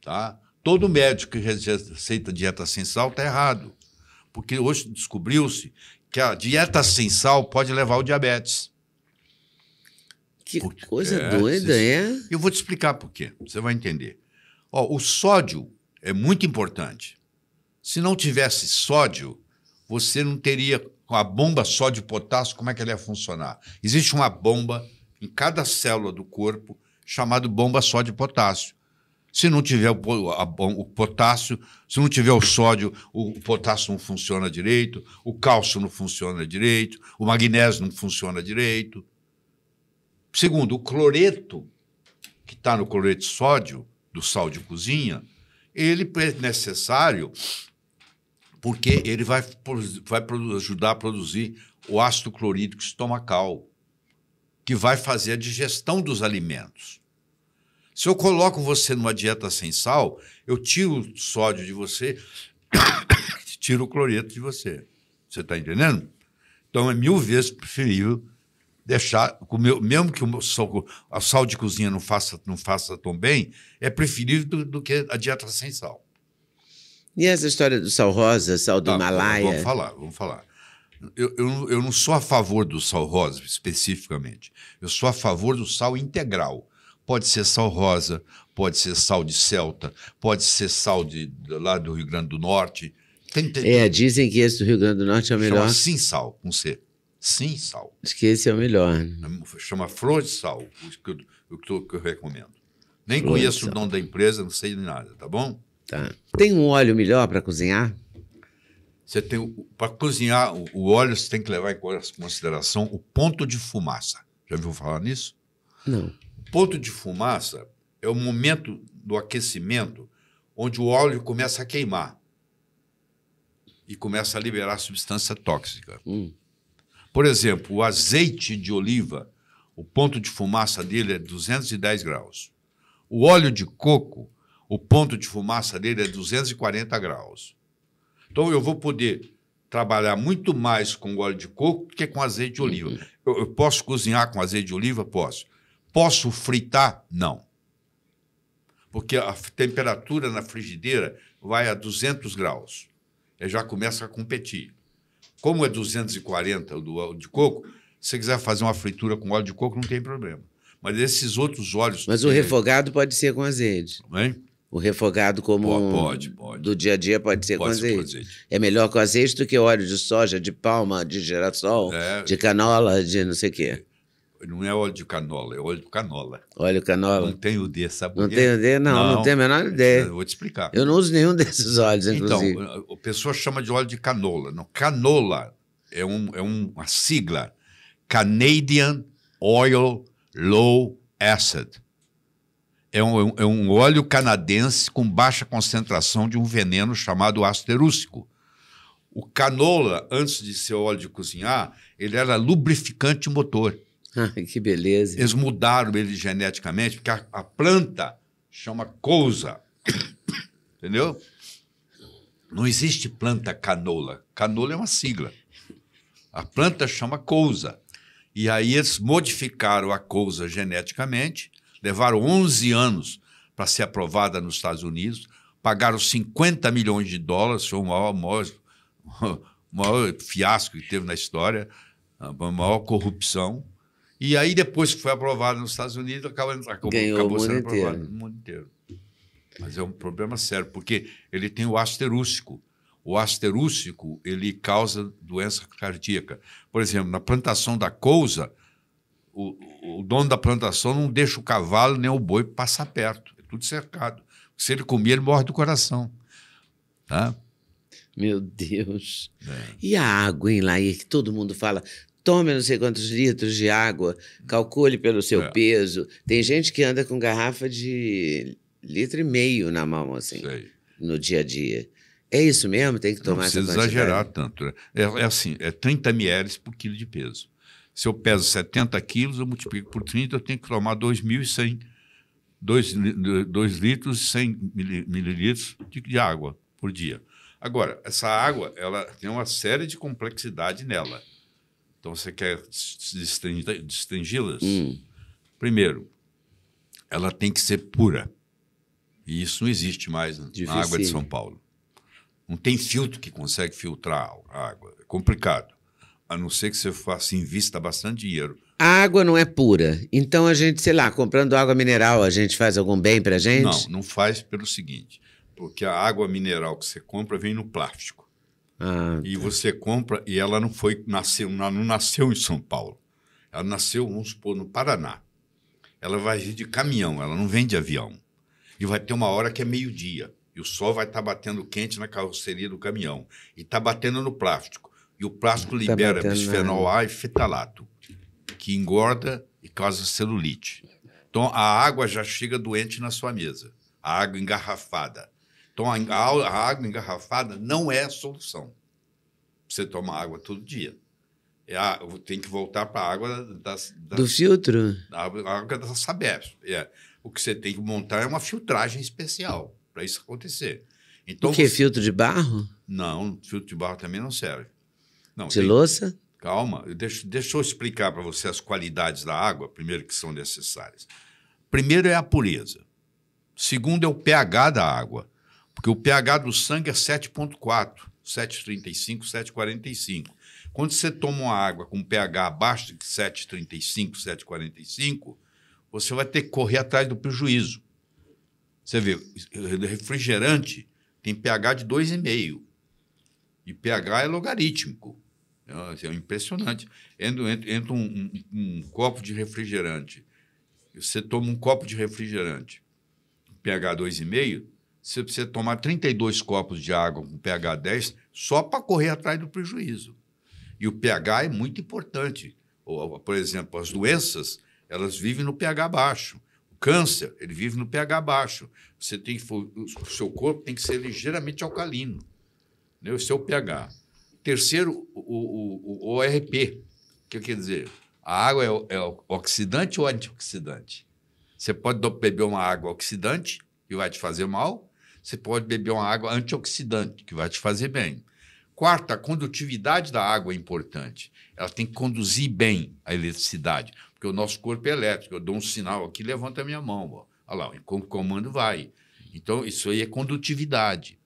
Tá? Todo médico que receita dieta sem sal está errado. Porque hoje descobriu-se que a dieta sem sal pode levar ao diabetes. Que coisa é, doida, é? Eu vou te explicar por quê. Você vai entender. Ó, o sódio é muito importante. Se não tivesse sódio, você não teria a bomba sódio-potássio, como é que ela ia funcionar? Existe uma bomba em cada célula do corpo chamada bomba sódio-potássio. Se não tiver o, potássio, se não tiver o sódio, o potássio não funciona direito, o cálcio não funciona direito, o magnésio não funciona direito. Segundo, o cloreto, que está no cloreto de sódio, do sal de cozinha, ele é necessário porque ele vai, vai ajudar a produzir o ácido clorídrico estomacal, que vai fazer a digestão dos alimentos. Se eu coloco você numa dieta sem sal, eu tiro o sódio de você, tiro o cloreto de você. Você está entendendo? Então é mil vezes preferível deixar, mesmo que o sal, a sal de cozinha não faça, não faça tão bem, é preferível do, do que a dieta sem sal. E essa história do sal rosa, sal do tá, Himalaia? Vamos falar, vamos falar. Eu, eu, eu não sou a favor do sal rosa especificamente. Eu sou a favor do sal integral. Pode ser sal rosa, pode ser sal de Celta, pode ser sal de, lá do Rio Grande do Norte. Tem, tem, é, dizem que esse do Rio Grande do Norte é o melhor. Sim Sal, com C sim sal. Acho que esse é o melhor. É chama Flor de Sal, o que eu, que eu recomendo. Nem Flor conheço o nome da empresa, não sei de nada, tá bom? Tá. Tem um óleo melhor para cozinhar? Você tem para cozinhar o, o, óleo você tem que levar em consideração o ponto de fumaça. Já viu falar nisso? Não. O ponto de fumaça é o momento do aquecimento onde o óleo começa a queimar e começa a liberar substância tóxica. Hum. Por exemplo, o azeite de oliva, o ponto de fumaça dele é 210 graus. O óleo de coco, o ponto de fumaça dele é 240 graus. Então eu vou poder trabalhar muito mais com óleo de coco do que com azeite de uhum. oliva. Uhum. Eu, eu, posso cozinhar com azeite de oliva? Posso. Posso fritar? Não. Porque a temperatura na frigideira vai a 200 graus. Eu já começa a competir. Como é 240 o do óleo de coco, se você quiser fazer uma fritura com óleo de coco, não tem problema. Mas esses outros óleos. Mas o refogado pode ser com azeite. Hein? É? O refogado como pode, pode. do dia a dia pode ser, pode com, azeite. Ser com azeite. É melhor com azeite do que óleo de soja, de palma, de girassol, é, de canola, de não sei o quê. É. Não é óleo de canola, é óleo de canola. Óleo canola. Não tem o D, sabe? Não tem o D? Não, não, não tenho a menor ideia. Eu vou te explicar. Eu não uso nenhum desses óleos, então, inclusive. Então, a pessoa chama de óleo de canola. Não, canola é, um, é uma sigla. Canadian Oil Low Acid. É, é um, é um óleo canadense com baixa concentração de um veneno chamado ácido terúrcico. O canola, antes de ser óleo de cozinhar, ele era lubrificante motor. que beleza. Eles mudaram ele geneticamente, porque a, a planta chama cousa. Entendeu? Não existe planta canola. Canola é uma sigla. A planta chama cousa. E aí eles modificaram a cousa geneticamente, levaram 11 anos para ser aprovada nos Estados Unidos, pagaram 50 milhões de dólares, foi o maior, maior, maior fiasco que teve na história, a maior corrupção. E aí, depois que foi aprovado nos Estados Unidos, acaba, acabou, acabou sendo inteiro. aprovado no mundo inteiro. Mas é um problema sério, porque ele tem o ácido O ácido ele causa doença cardíaca. Por exemplo, na plantação da cousa, o, o dono da plantação não deixa o cavalo nem o boi passar perto. É tudo cercado. Se ele comer, ele morre do coração. Tá? Meu Deus. É. E a água, hein, e que todo mundo fala, tome não sei quantos litros de água, calcule pelo seu é. peso. Tem gente que anda com garrafa de litro e meio na mão, assim, Sei. no dia a dia. É isso mesmo? Tem que tomar Não precisa exagerar tanto. Né? É, é, assim, é 30 ml por quilo de peso. Se eu peso 70 quilos, eu multiplico por 30, eu tenho que tomar 2.100 2, 2 litros e 100 mililitros de, de água por dia. Agora, essa água ela tem uma série de complexidade nela então você quer destringi-las? Hum. Primeiro, ela tem que ser pura. E isso não existe mais Difícil. na água de São Paulo. Não tem filtro que consegue filtrar a água. É complicado. A não ser que você faça invista bastante dinheiro. A água não é pura. Então a gente, sei lá, comprando água mineral, a gente faz algum bem a gente? Não, não faz pelo seguinte, porque a água mineral que você compra vem no plástico. Ah, e tá. você compra, e ela não foi nasceu, não nasceu em São Paulo. Ela nasceu, vamos supor, no Paraná. Ela vai vir de caminhão, ela não vem de avião. E vai ter uma hora que é meio-dia. E o sol vai estar tá batendo quente na carroceria do caminhão. E está batendo no plástico. E o plástico tá libera bisfenol A e fetalato, que engorda e causa celulite. Então a água já chega doente na sua mesa. A água engarrafada. Então, a água engarrafada não é a solução. Você toma água todo dia. É a, tem que voltar para a água das, das, do filtro? A água da Sabesp. É. O que você tem que montar é uma filtragem especial para isso acontecer. Então, o que? Você... Filtro de barro? Não, filtro de barro também não serve. Não, de tem... louça? Calma, deixa, deixa eu explicar para você as qualidades da água, primeiro, que são necessárias. Primeiro é a pureza. Segundo é o pH da água. Porque o pH do sangue é 7,4, 7,35, 7,45. Quando você toma uma água com pH abaixo de 7,35, 7,45, você vai ter que correr atrás do prejuízo. Você vê, refrigerante tem pH de 2,5. E pH é logarítmico. É, é impressionante. Entra, entra um, um, um, copo de refrigerante. Você toma um copo de refrigerante, pH 2,5, você precisa tomar 32 copos de água com pH 10 só para correr atrás do prejuízo. E o pH é muito importante. Por exemplo, as doenças, elas vivem no pH baixo. O câncer, ele vive no pH baixo. Você tem o seu corpo tem que ser ligeiramente alcalino. Né? O seu pH. Terceiro, o, o, o ORP. O que quer dizer? A água é, é oxidante ou antioxidante? Você pode beber uma água oxidante, e vai te fazer mal, você pode beber uma água antioxidante, que vai te fazer bem. Quarta, a condutividade da água é importante. Ela tem que conduzir bem a eletricidade, porque o nosso corpo é elétrico. Eu dou um sinal aqui, levanta a minha mão. Ó. Olha lá, o comando vai. Então, isso aí é condutividade,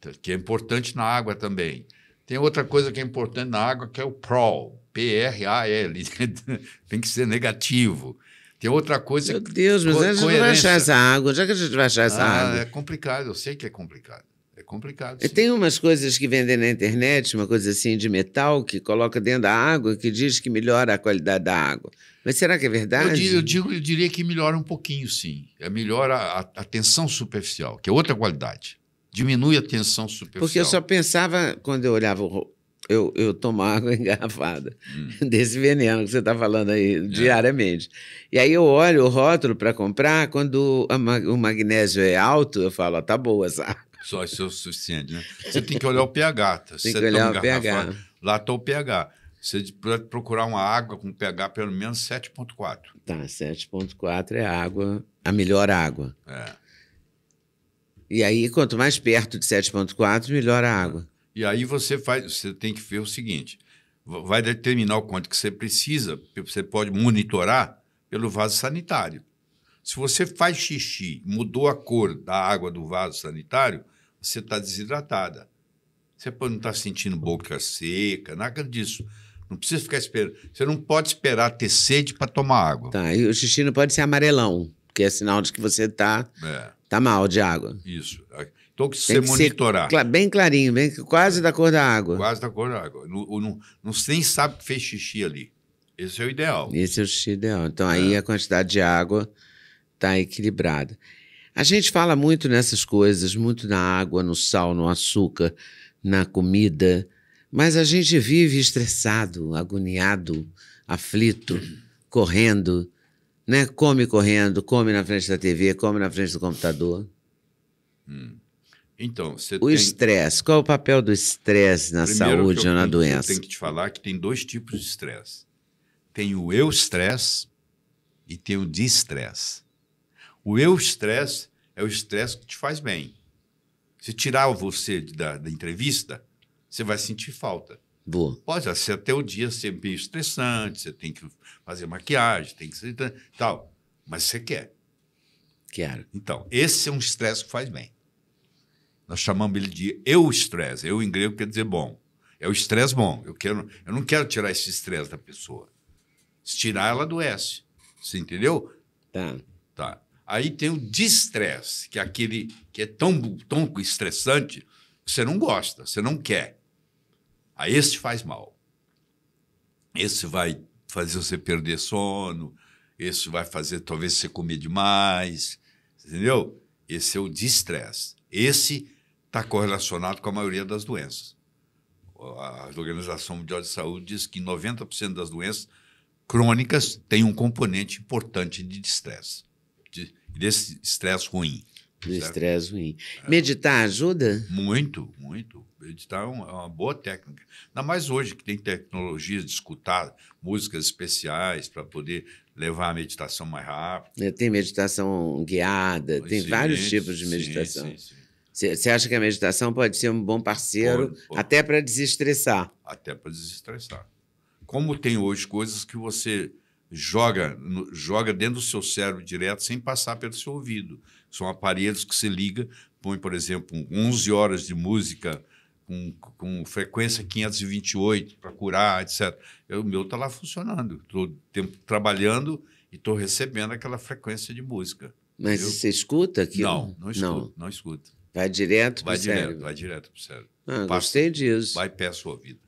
tá, que é importante na água também. Tem outra coisa que é importante na água, que é o PRAL, P-R-A-L. tem que ser negativo. Tem outra coisa. Meu Deus, mas co a gente coerência. vai achar essa água. já é que a gente vai achar essa ah, água? É complicado, eu sei que é complicado. É complicado. Sim. Tem umas coisas que vendem na internet, uma coisa assim de metal que coloca dentro da água que diz que melhora a qualidade da água. Mas será que é verdade? Eu, digo, eu, digo, eu diria que melhora um pouquinho, sim. É melhora a, a, tensão superficial, que é outra qualidade. Diminui a tensão superficial. Porque eu só pensava, quando eu olhava o, eu, eu tomar água engarrafada hum. desse veneno que você está falando aí é. diariamente. E aí eu olho o rótulo para comprar, quando o magnésio é alto, eu falo, tá boa essa Só isso é o suficiente, né? Você tem que olhar o pH. Tá? Tem que olhar o pH. Lá está o pH. Você pode procurar uma água com pH pelo menos 7,4. Tá, 7,4 é a água, a melhor água. É. E aí, quanto mais perto de 7,4, melhor a água. E aí você faz, você tem que ver o seguinte: vai determinar o quanto que você precisa, você pode monitorar pelo vaso sanitário. Se você faz xixi, mudou a cor da água do vaso sanitário, você está desidratada. Você pode não estar tá sentindo boca seca, nada disso. Não precisa ficar esperando. Você não pode esperar ter sede para tomar água. Tá, e o xixi não pode ser amarelão, que é sinal de que você está é. tá mal de água. Isso. Então, que tem que monitorar. Ser bem clarinho, bem, quase é. da cor da água. Quase da cor da água. Não, não, não nem sabe que fez xixi ali. Esse é o ideal. Esse é o xixi ideal. Então, é. aí a quantidade de água está equilibrada. A gente fala muito nessas coisas, muito na água, no sal, no açúcar, na comida, mas a gente vive estressado, agoniado, aflito, correndo, né? Come correndo, come na frente da TV, come na frente do computador. Hum. Então, você O estresse, tem... qual é o papel do estresse na Primeiro saúde ou na doença? Eu tenho que te falar que tem dois tipos de estresse. Tem o eu estresse e tem o de-estresse. O eu estresse é o estresse que te faz bem. Se tirar você da, da entrevista, você vai sentir falta. Boa. Pode ser até o dia ser meio estressante, você tem que fazer maquiagem, tem que ser tal, mas você quer. Quero. Então, esse é um estresse que faz bem. Nós chamamos ele de eu estresse. Eu em grego quer dizer bom. É o estresse bom. Eu, quero, eu não quero tirar esse estresse da pessoa. Se tirar, ela adoece. Você entendeu? Tá. Tá. Aí tem o distresse, que é aquele que é tão, tão estressante que você não gosta, você não quer. Aí esse faz mal. Esse vai fazer você perder sono, esse vai fazer talvez você comer demais, entendeu? Esse é o distresse. Esse está correlacionado com a maioria das doenças. A Organização Mundial de Saúde diz que 90% das doenças crônicas têm um componente importante de estresse, de, desse estresse ruim. Do estresse ruim. É. Meditar ajuda? Muito, muito. Meditar é, é uma boa técnica. Ainda mais hoje que tem tecnologias de escutar músicas especiais para poder levar a meditação mais rápido. É, tem meditação guiada, tem sim, vários tipos de meditação. Sim, sim, sim. Você acha que a meditação pode ser um bom parceiro pode, pode. até para desestressar? Até para desestressar. Como tem hoje coisas que você joga, no, joga dentro do seu cérebro direto sem passar pelo seu ouvido. São aparelhos que você liga, põe, por exemplo, 11 horas de música com, com frequência 528 para curar, etc. Eu, o meu está lá funcionando. Estou trabalhando e estou recebendo aquela frequência de música. Mas entendeu? você escuta aquilo? Não, não escuto. Não, não escuto. Vai direto para o cérebro. Direto, vai direto para o cérebro. Ah, passa, gostei disso. Vai pé sua vida.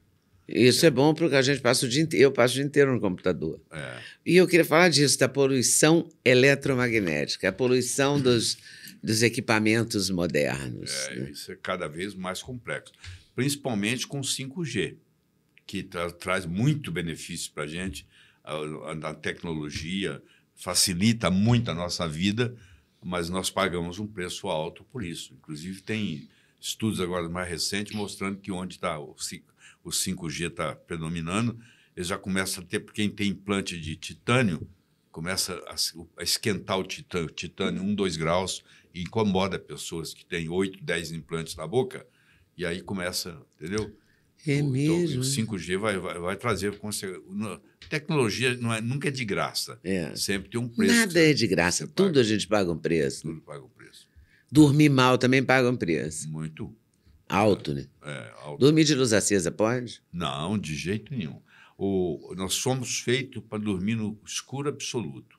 Isso é. é, bom porque a gente passa o dia inteiro, eu passo o dia inteiro no computador. É. E eu queria falar disso, da poluição eletromagnética, a poluição uhum. dos, dos equipamentos modernos. É, né? Isso é cada vez mais complexo, principalmente com 5G, que tra traz muito benefício para a gente, a, a, a tecnologia facilita muito a nossa vida, mas nós pagamos um preço alto por isso. Inclusive, tem estudos agora mais recentes mostrando que onde está o, 5G está predominando, ele já começa a ter, porque quem tem implante de titânio, começa a, esquentar o titânio, titânio um, dois graus, e incomoda pessoas que têm 8, 10 implantes na boca, e aí começa, entendeu? É mesmo. O 5G vai, vai, vai trazer Tecnologia não é, nunca é de graça. É. Sempre tem um preço. Nada é de graça. Tudo paga. a gente paga um preço. Tudo paga um preço. Dormir mal também paga um preço. Muito. Alto, né? é, né? É, alto. Dormir de luz acesa pode? Não, de jeito nenhum. O, nós somos feitos para dormir no escuro absoluto.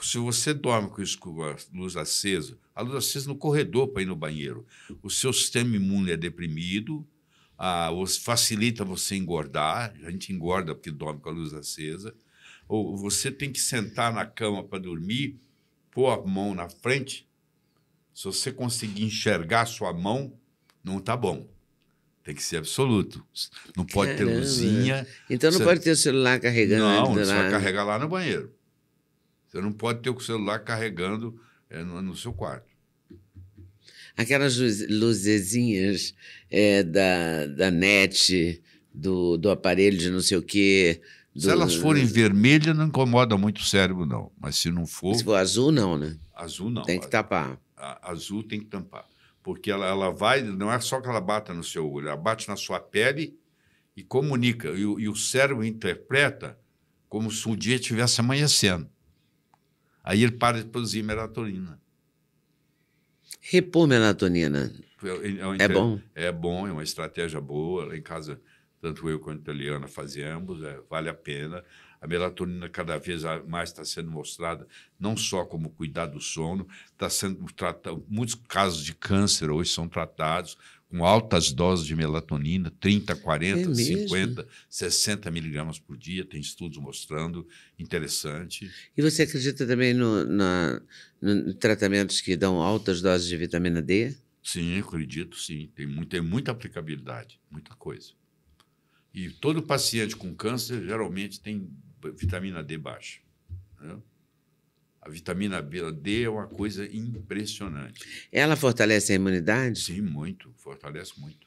Se você dorme com escuro, a luz acesa, a luz acesa no corredor para ir no banheiro, o seu sistema imune é deprimido, ah, facilita você engordar, a gente engorda porque dorme com a luz acesa, ou você tem que sentar na cama para dormir, pôr a mão na frente, se você conseguir enxergar a sua mão, não tá bom. Tem que ser absoluto. Não pode Caramba. ter luzinha. Então não você... pode ter o celular carregando. Não, né? você vai carregar lá no banheiro. Você não pode ter o celular carregando é, no, no seu quarto aquelas luzezinhas é, da, da net, do, do aparelho de não sei o quê. Do... Se elas forem vermelhas, não incomoda muito o cérebro, não. Mas se não for. Se for azul, não, né? Azul não. Tem que tapar. A, azul tem que tampar. Porque ela, ela vai, não é só que ela bata no seu olho, ela bate na sua pele e comunica. E, e o cérebro interpreta como se o dia estivesse amanhecendo. Aí ele para de produzir melatonina. Repor melatonina. É, bom? É bom, é uma estratégia boa. Lá em casa, tanto eu quanto a italiana fazemos, é, vale a pena. A melatonina cada vez mais está sendo mostrada, não só como cuidar do sono, está sendo tratado. Muitos casos de câncer hoje são tratados com altas doses de melatonina, 30, 40, é 50, 60 miligramas por dia, tem estudos mostrando, interessante. E você acredita também no, na, no tratamentos que dão altas doses de vitamina D? Sim, acredito, sim. Tem, muito, tem muita aplicabilidade, muita coisa. E todo paciente com câncer geralmente tem vitamina D baixa. Entendeu? A vitamina B é uma coisa impressionante. Ela fortalece a imunidade? Sim, muito. Fortalece muito.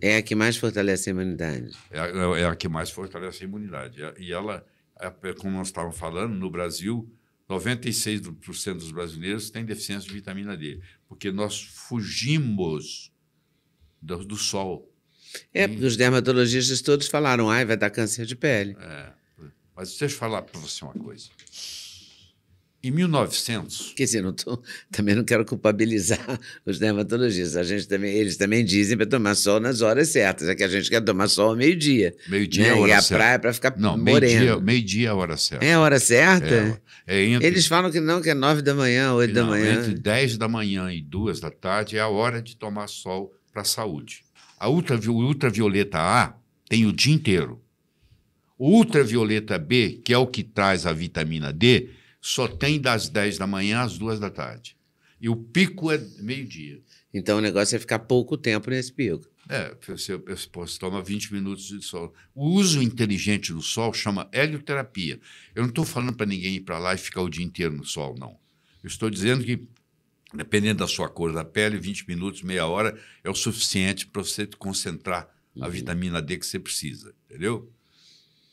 É a que mais fortalece a imunidade? É a, é, é a que mais fortalece a imunidade. É, e ela, é, como nós estávamos falando, no Brasil, 96% dos brasileiros têm deficiência de vitamina D, porque nós fugimos do, do sol. É, porque os dermatologistas todos falaram, ai, vai dar câncer de pele. É, mas deixa eu falar para você uma coisa. Em 1900. Quer dizer, não tô, também não quero culpabilizar os dermatologistas. A gente também, eles também dizem para tomar sol nas horas certas. É que a gente quer tomar sol ao meio-dia. Meio-dia é né? é a hora certa. E a certa. praia para ficar não, moreno. Meio-dia meio -dia é a hora certa. É a hora certa? É, é entre, eles falam que não, que é nove da manhã, oito da manhã. Entre dez da manhã e duas da tarde é a hora de tomar sol para a saúde. A ultra, o ultravioleta A tem o dia inteiro. O ultravioleta B, que é o que traz a vitamina D, só tem das 10 da manhã às 2 da tarde. E o pico é meio-dia. Então o negócio é ficar pouco tempo nesse pico. É, você, você toma 20 minutos de sol. O uso inteligente do sol chama helioterapia. Eu não estou falando para ninguém ir para lá e ficar o dia inteiro no sol, não. Eu estou dizendo que, dependendo da sua cor da pele, 20 minutos, meia hora é o suficiente para você concentrar uhum. a vitamina D que você precisa, entendeu?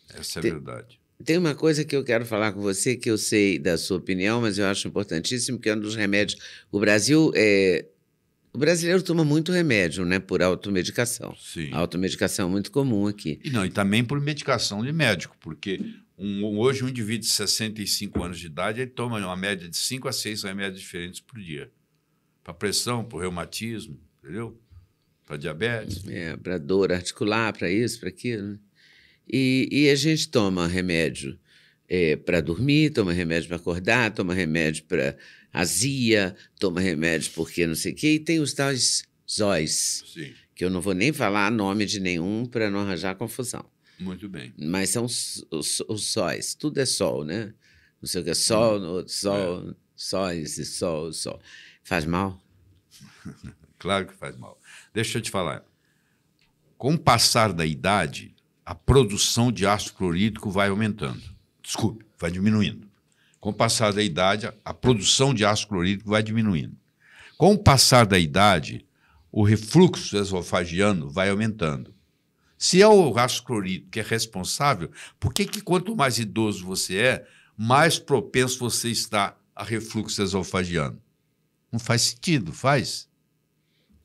Essa é a Te, verdade. Tem uma coisa que eu quero falar com você, que eu sei da sua opinião, mas eu acho importantíssimo, que é um dos remédios. O Brasil é, o brasileiro toma muito remédio, né? Por automedicação. Sim. Automedicação é muito comum aqui. E não, e também por medicação de médico, porque um, hoje um indivíduo de 65 anos de idade, ele toma uma média de 5 a 6 remédios diferentes por dia. Para pressão, para reumatismo, entendeu? Para diabetes. É, para dor articular, para isso, para aquilo. Né? E, e a gente toma remédio é, para dormir, toma remédio para acordar, toma remédio para azia, toma remédio porque não sei o quê. E tem os tais zóis, Sim. que eu não vou nem falar nome de nenhum para não arranjar confusão. Muito bem. Mas são os, os, os sóis, tudo é sol, né? Não sei o que é sol, no, sol, é. sóis e sol, sol. Faz mal? claro que faz mal. Deixa eu te falar. Com o passar da idade, a produção de ácido clorídrico vai aumentando. Desculpe, vai diminuindo. Com o passar da idade, a produção de ácido clorídrico vai diminuindo. Com o passar da idade, o refluxo esofagiano vai aumentando. Se é o ácido clorídrico que é responsável, por que, que quanto mais idoso você é, mais propenso você está a refluxo esofagiano? Não faz sentido, faz?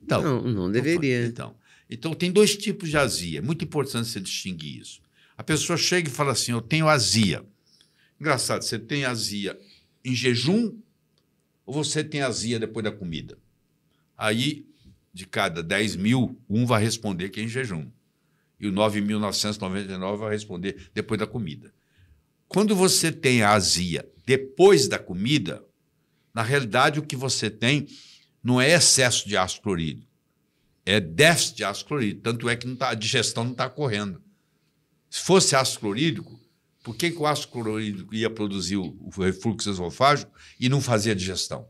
Então, não, não então, deveria. então, então, tem dois tipos de azia. É muito importante você distinguir isso. A pessoa chega e fala assim: Eu tenho azia. Engraçado, você tem azia em jejum ou você tem azia depois da comida? Aí, de cada 10 mil, um vai responder que é em jejum. E o 9.999 vai responder depois da comida. Quando você tem a azia depois da comida, na realidade o que você tem não é excesso de ácido clorídrico é déficit de ácido clorídrico. Tanto é que tá, a digestão não está correndo. Se fosse ácido clorídrico, por que, que o ácido clorídrico ia produzir o, o refluxo esofágico e não fazia digestão?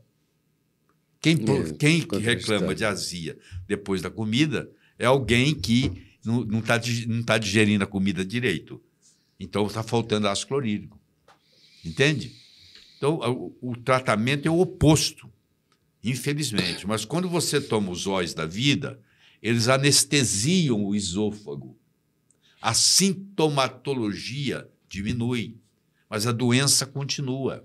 Quem, é, quem que reclama de azia depois da comida é alguém que não está não tá digerindo a comida direito. Então está faltando ácido clorídrico. Entende? Então o, o tratamento é o oposto infelizmente. Mas quando você toma os óis da vida, eles anestesiam o esôfago. A sintomatologia diminui, mas a doença continua.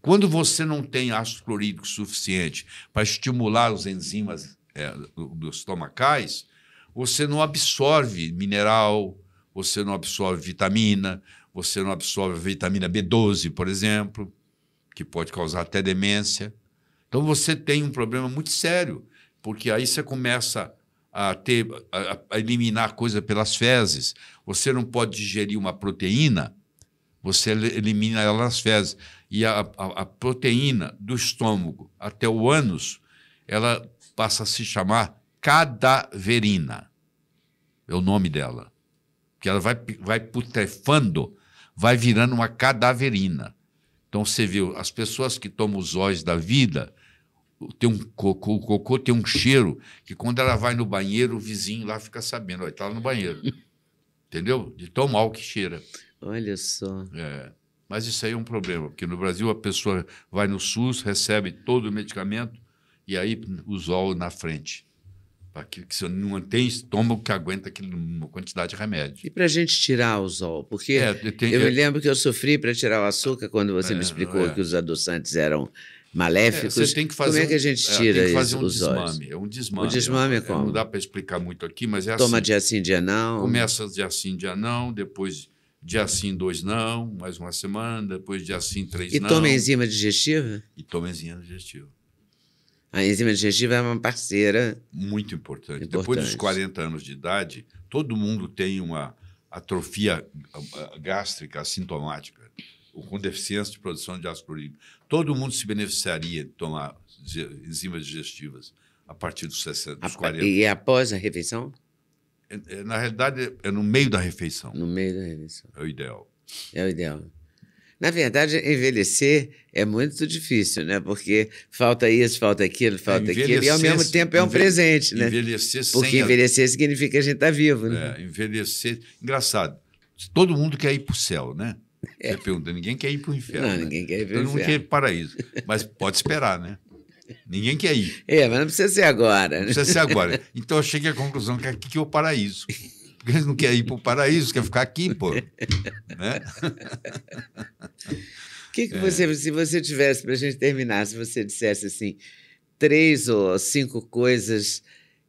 Quando você não tem ácido clorídrico suficiente para estimular os enzimas é, dos estomacais, você não absorve mineral, você não absorve vitamina, você não absorve vitamina B12, por exemplo, que pode causar até demência. Então você tem um problema muito sério porque aí você começa a, ter, a, a eliminar coisa pelas fezes. Você não pode digerir uma proteína, você elimina ela nas fezes. E a, a, a proteína do estômago até o ânus, ela passa a se chamar cadaverina. É o nome dela. Porque ela vai, vai putrefando, vai virando uma cadaverina. Então você viu, as pessoas que tomam os óis da vida, tem um cocô, o cocô tem um cheiro que quando ela vai no banheiro, o vizinho lá fica sabendo, está lá no banheiro. Entendeu? De tão mal que cheira. Olha só. É. Mas isso aí é um problema, porque no Brasil a pessoa vai no SUS, recebe todo o medicamento e aí usou na frente. Para que, você não tem, estômago que aguenta aquela quantidade de remédio. E para a gente tirar o sol? Porque é, tem, eu é, me lembro que eu sofri para tirar o açúcar quando você é, me explicou é. que os adoçantes eram maléficos. É, você tem que fazer como é que a gente é, tira é, tem que fazer um desmame, É um desmame. O desmame é, é como? não dá para explicar muito aqui, mas é Toma assim. Toma dia sim, dia não. Começa dia sim, dia não, depois dia sim, dois não, mais uma semana, depois dia sim, três e não. E toma enzima digestiva? E toma enzima digestiva. A enzima digestiva é uma parceira. Muito importante. importante. Depois dos 40 anos de idade, todo mundo tem uma atrofia ah, ah, gástrica assintomática ou com deficiência de produção de ácido clorídrico. Todo mundo se beneficiaria de tomar enzimas digestivas a partir dos 60, dos 40. E é após a refeição? É, é, na realidade, é no meio da refeição. No meio da refeição. É o ideal. É o ideal. Na verdade, envelhecer é muito difícil, né? Porque falta isso, falta aquilo, falta é, aquilo. E ao mesmo tempo é um presente, né? Envelhecer Porque envelhecer a... significa que a gente está vivo, né? É, envelhecer. Engraçado. Todo mundo quer ir para o céu, né? É. Você pergunta, ninguém quer ir para o inferno. Não, né? ninguém quer ir para o inferno. Todo mundo quer ir para o paraíso. Mas pode esperar, né? Ninguém quer ir. É, mas não precisa ser agora. Né? Não precisa ser agora. Então eu cheguei à conclusão que aqui é o paraíso. Porque eles não querem ir para o paraíso, quer ficar aqui, pô. Né? que, que é. se você tivesse, para a gente terminar, se você dissesse assim, três ou cinco coisas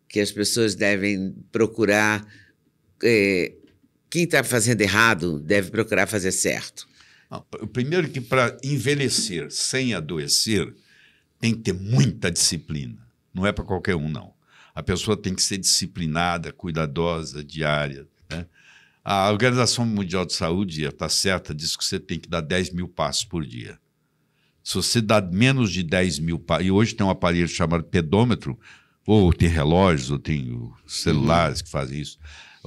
que as pessoas devem procurar é, quem está fazendo errado deve procurar fazer certo. O primeiro que para envelhecer sem adoecer, tem que ter muita disciplina. Não é para qualquer um, não. A pessoa tem que ser disciplinada, cuidadosa, diária. Né? A Organização Mundial de Saúde está certa, diz que você tem que dar 10 mil passos por dia. Se você dá menos de 10 mil passos, e hoje tem um aparelho chamado pedômetro, ou tem relógios, ou tem uhum. celulares uhum. que fazem isso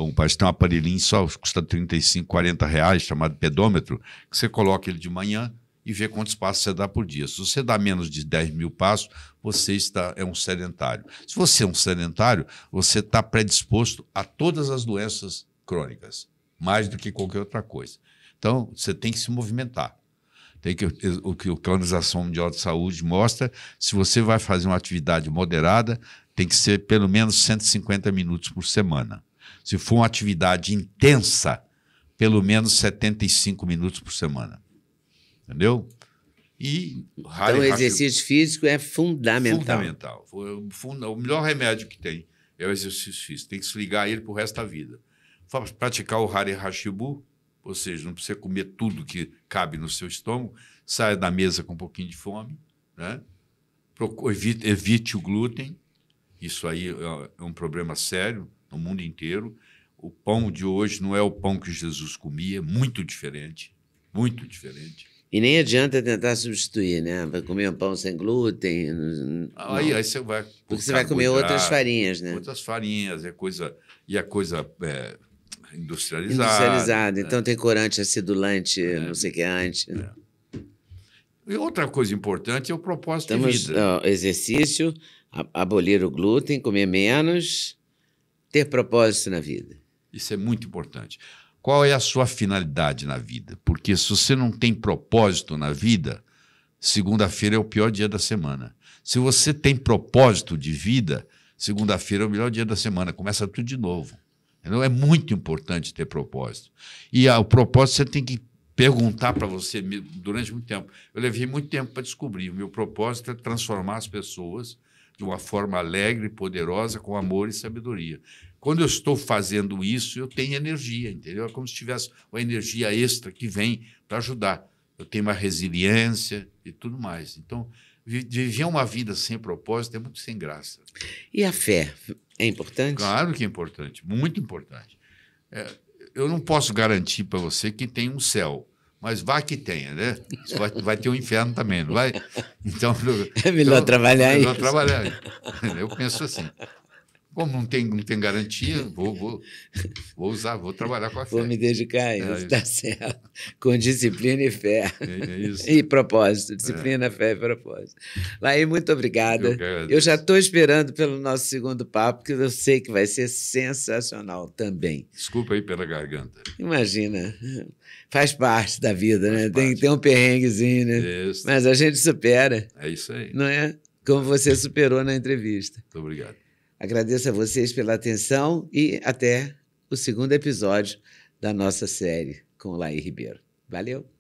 um, parece que tem um aparelhinho só, custa 35, 40 reais, chamado pedômetro, que você coloca ele de manhã e vê quantos passos você dá por dia. Se você dá menos de 10 mil passos, você está, é um sedentário. Se você é um sedentário, você está predisposto a todas as doenças crônicas, mais do que qualquer outra coisa. Então, você tem que se movimentar. Tem que, o que a Organização Mundial de Saúde mostra, se você vai fazer uma atividade moderada, tem que ser pelo menos 150 minutos por semana se for uma atividade intensa, pelo menos 75 minutos por semana. Entendeu? E então, o exercício físico é fundamental. Fundamental. O melhor remédio que tem é o exercício físico. Tem que se ligar a ele para o resto da vida. Praticar o Hare Hashibu, ou seja, não precisa comer tudo que cabe no seu estômago, saia da mesa com um pouquinho de fome, né? Evite, evite o glúten, isso aí é, é um problema sério no mundo inteiro. O pão de hoje não é o pão que Jesus comia, muito diferente, muito diferente. E nem adianta tentar substituir, né? Vai comer um pão sem glúten. Não. Aí, aí você vai. Porque você vai comer outras farinhas, né? Outras farinhas, é coisa. E a é coisa é, industrializada. Industrializada. Né? Então tem corante, acidulante, é. não sei o que antes. É. E outra coisa importante é o propósito Estamos, de vida. Ó, exercício, abolir o glúten, comer menos ter propósito na vida. Isso é muito importante. Qual é a sua finalidade na vida? Porque se você não tem propósito na vida, segunda-feira é o pior dia da semana. Se você tem propósito de vida, segunda-feira é o melhor dia da semana, começa tudo de novo. Entendeu? É muito importante ter propósito. E o propósito você tem que perguntar para você durante muito tempo. Eu levei muito tempo para descobrir. O meu propósito é transformar as pessoas de uma forma alegre, poderosa, com amor e sabedoria. Quando eu estou fazendo isso, eu tenho energia, entendeu? É como se tivesse uma energia extra que vem para ajudar. Eu tenho uma resiliência e tudo mais. Então, viver uma vida sem propósito é muito sem graça. E a fé é importante? Claro que é importante, muito importante. É, eu não posso garantir para você que tem um céu, mas vai que tenha, né? Vai, vai, ter um inferno também, não vai? Então, é melhor então, trabalhar é melhor isso. trabalhar. Eu penso assim. Como não tem, não tem garantia, vou, vou, vou usar, vou trabalhar com a fé. Vou me dedicar a é isso, é, tá certo. Com disciplina e fé. É, é isso. E propósito, disciplina, é. fé e propósito. Laí, muito obrigada. Eu, eu já estou esperando pelo nosso segundo papo, que eu sei que vai ser sensacional também. Desculpa aí pela garganta. Imagina, faz parte da vida, faz né? Tem que ter um perrenguezinho, né? É isso. Mas a gente supera. É isso aí. Não é? Como você superou na entrevista. Muito obrigado. Agradeço a vocês pela atenção e até o segundo episódio da nossa série com o Laí Ribeiro. Valeu!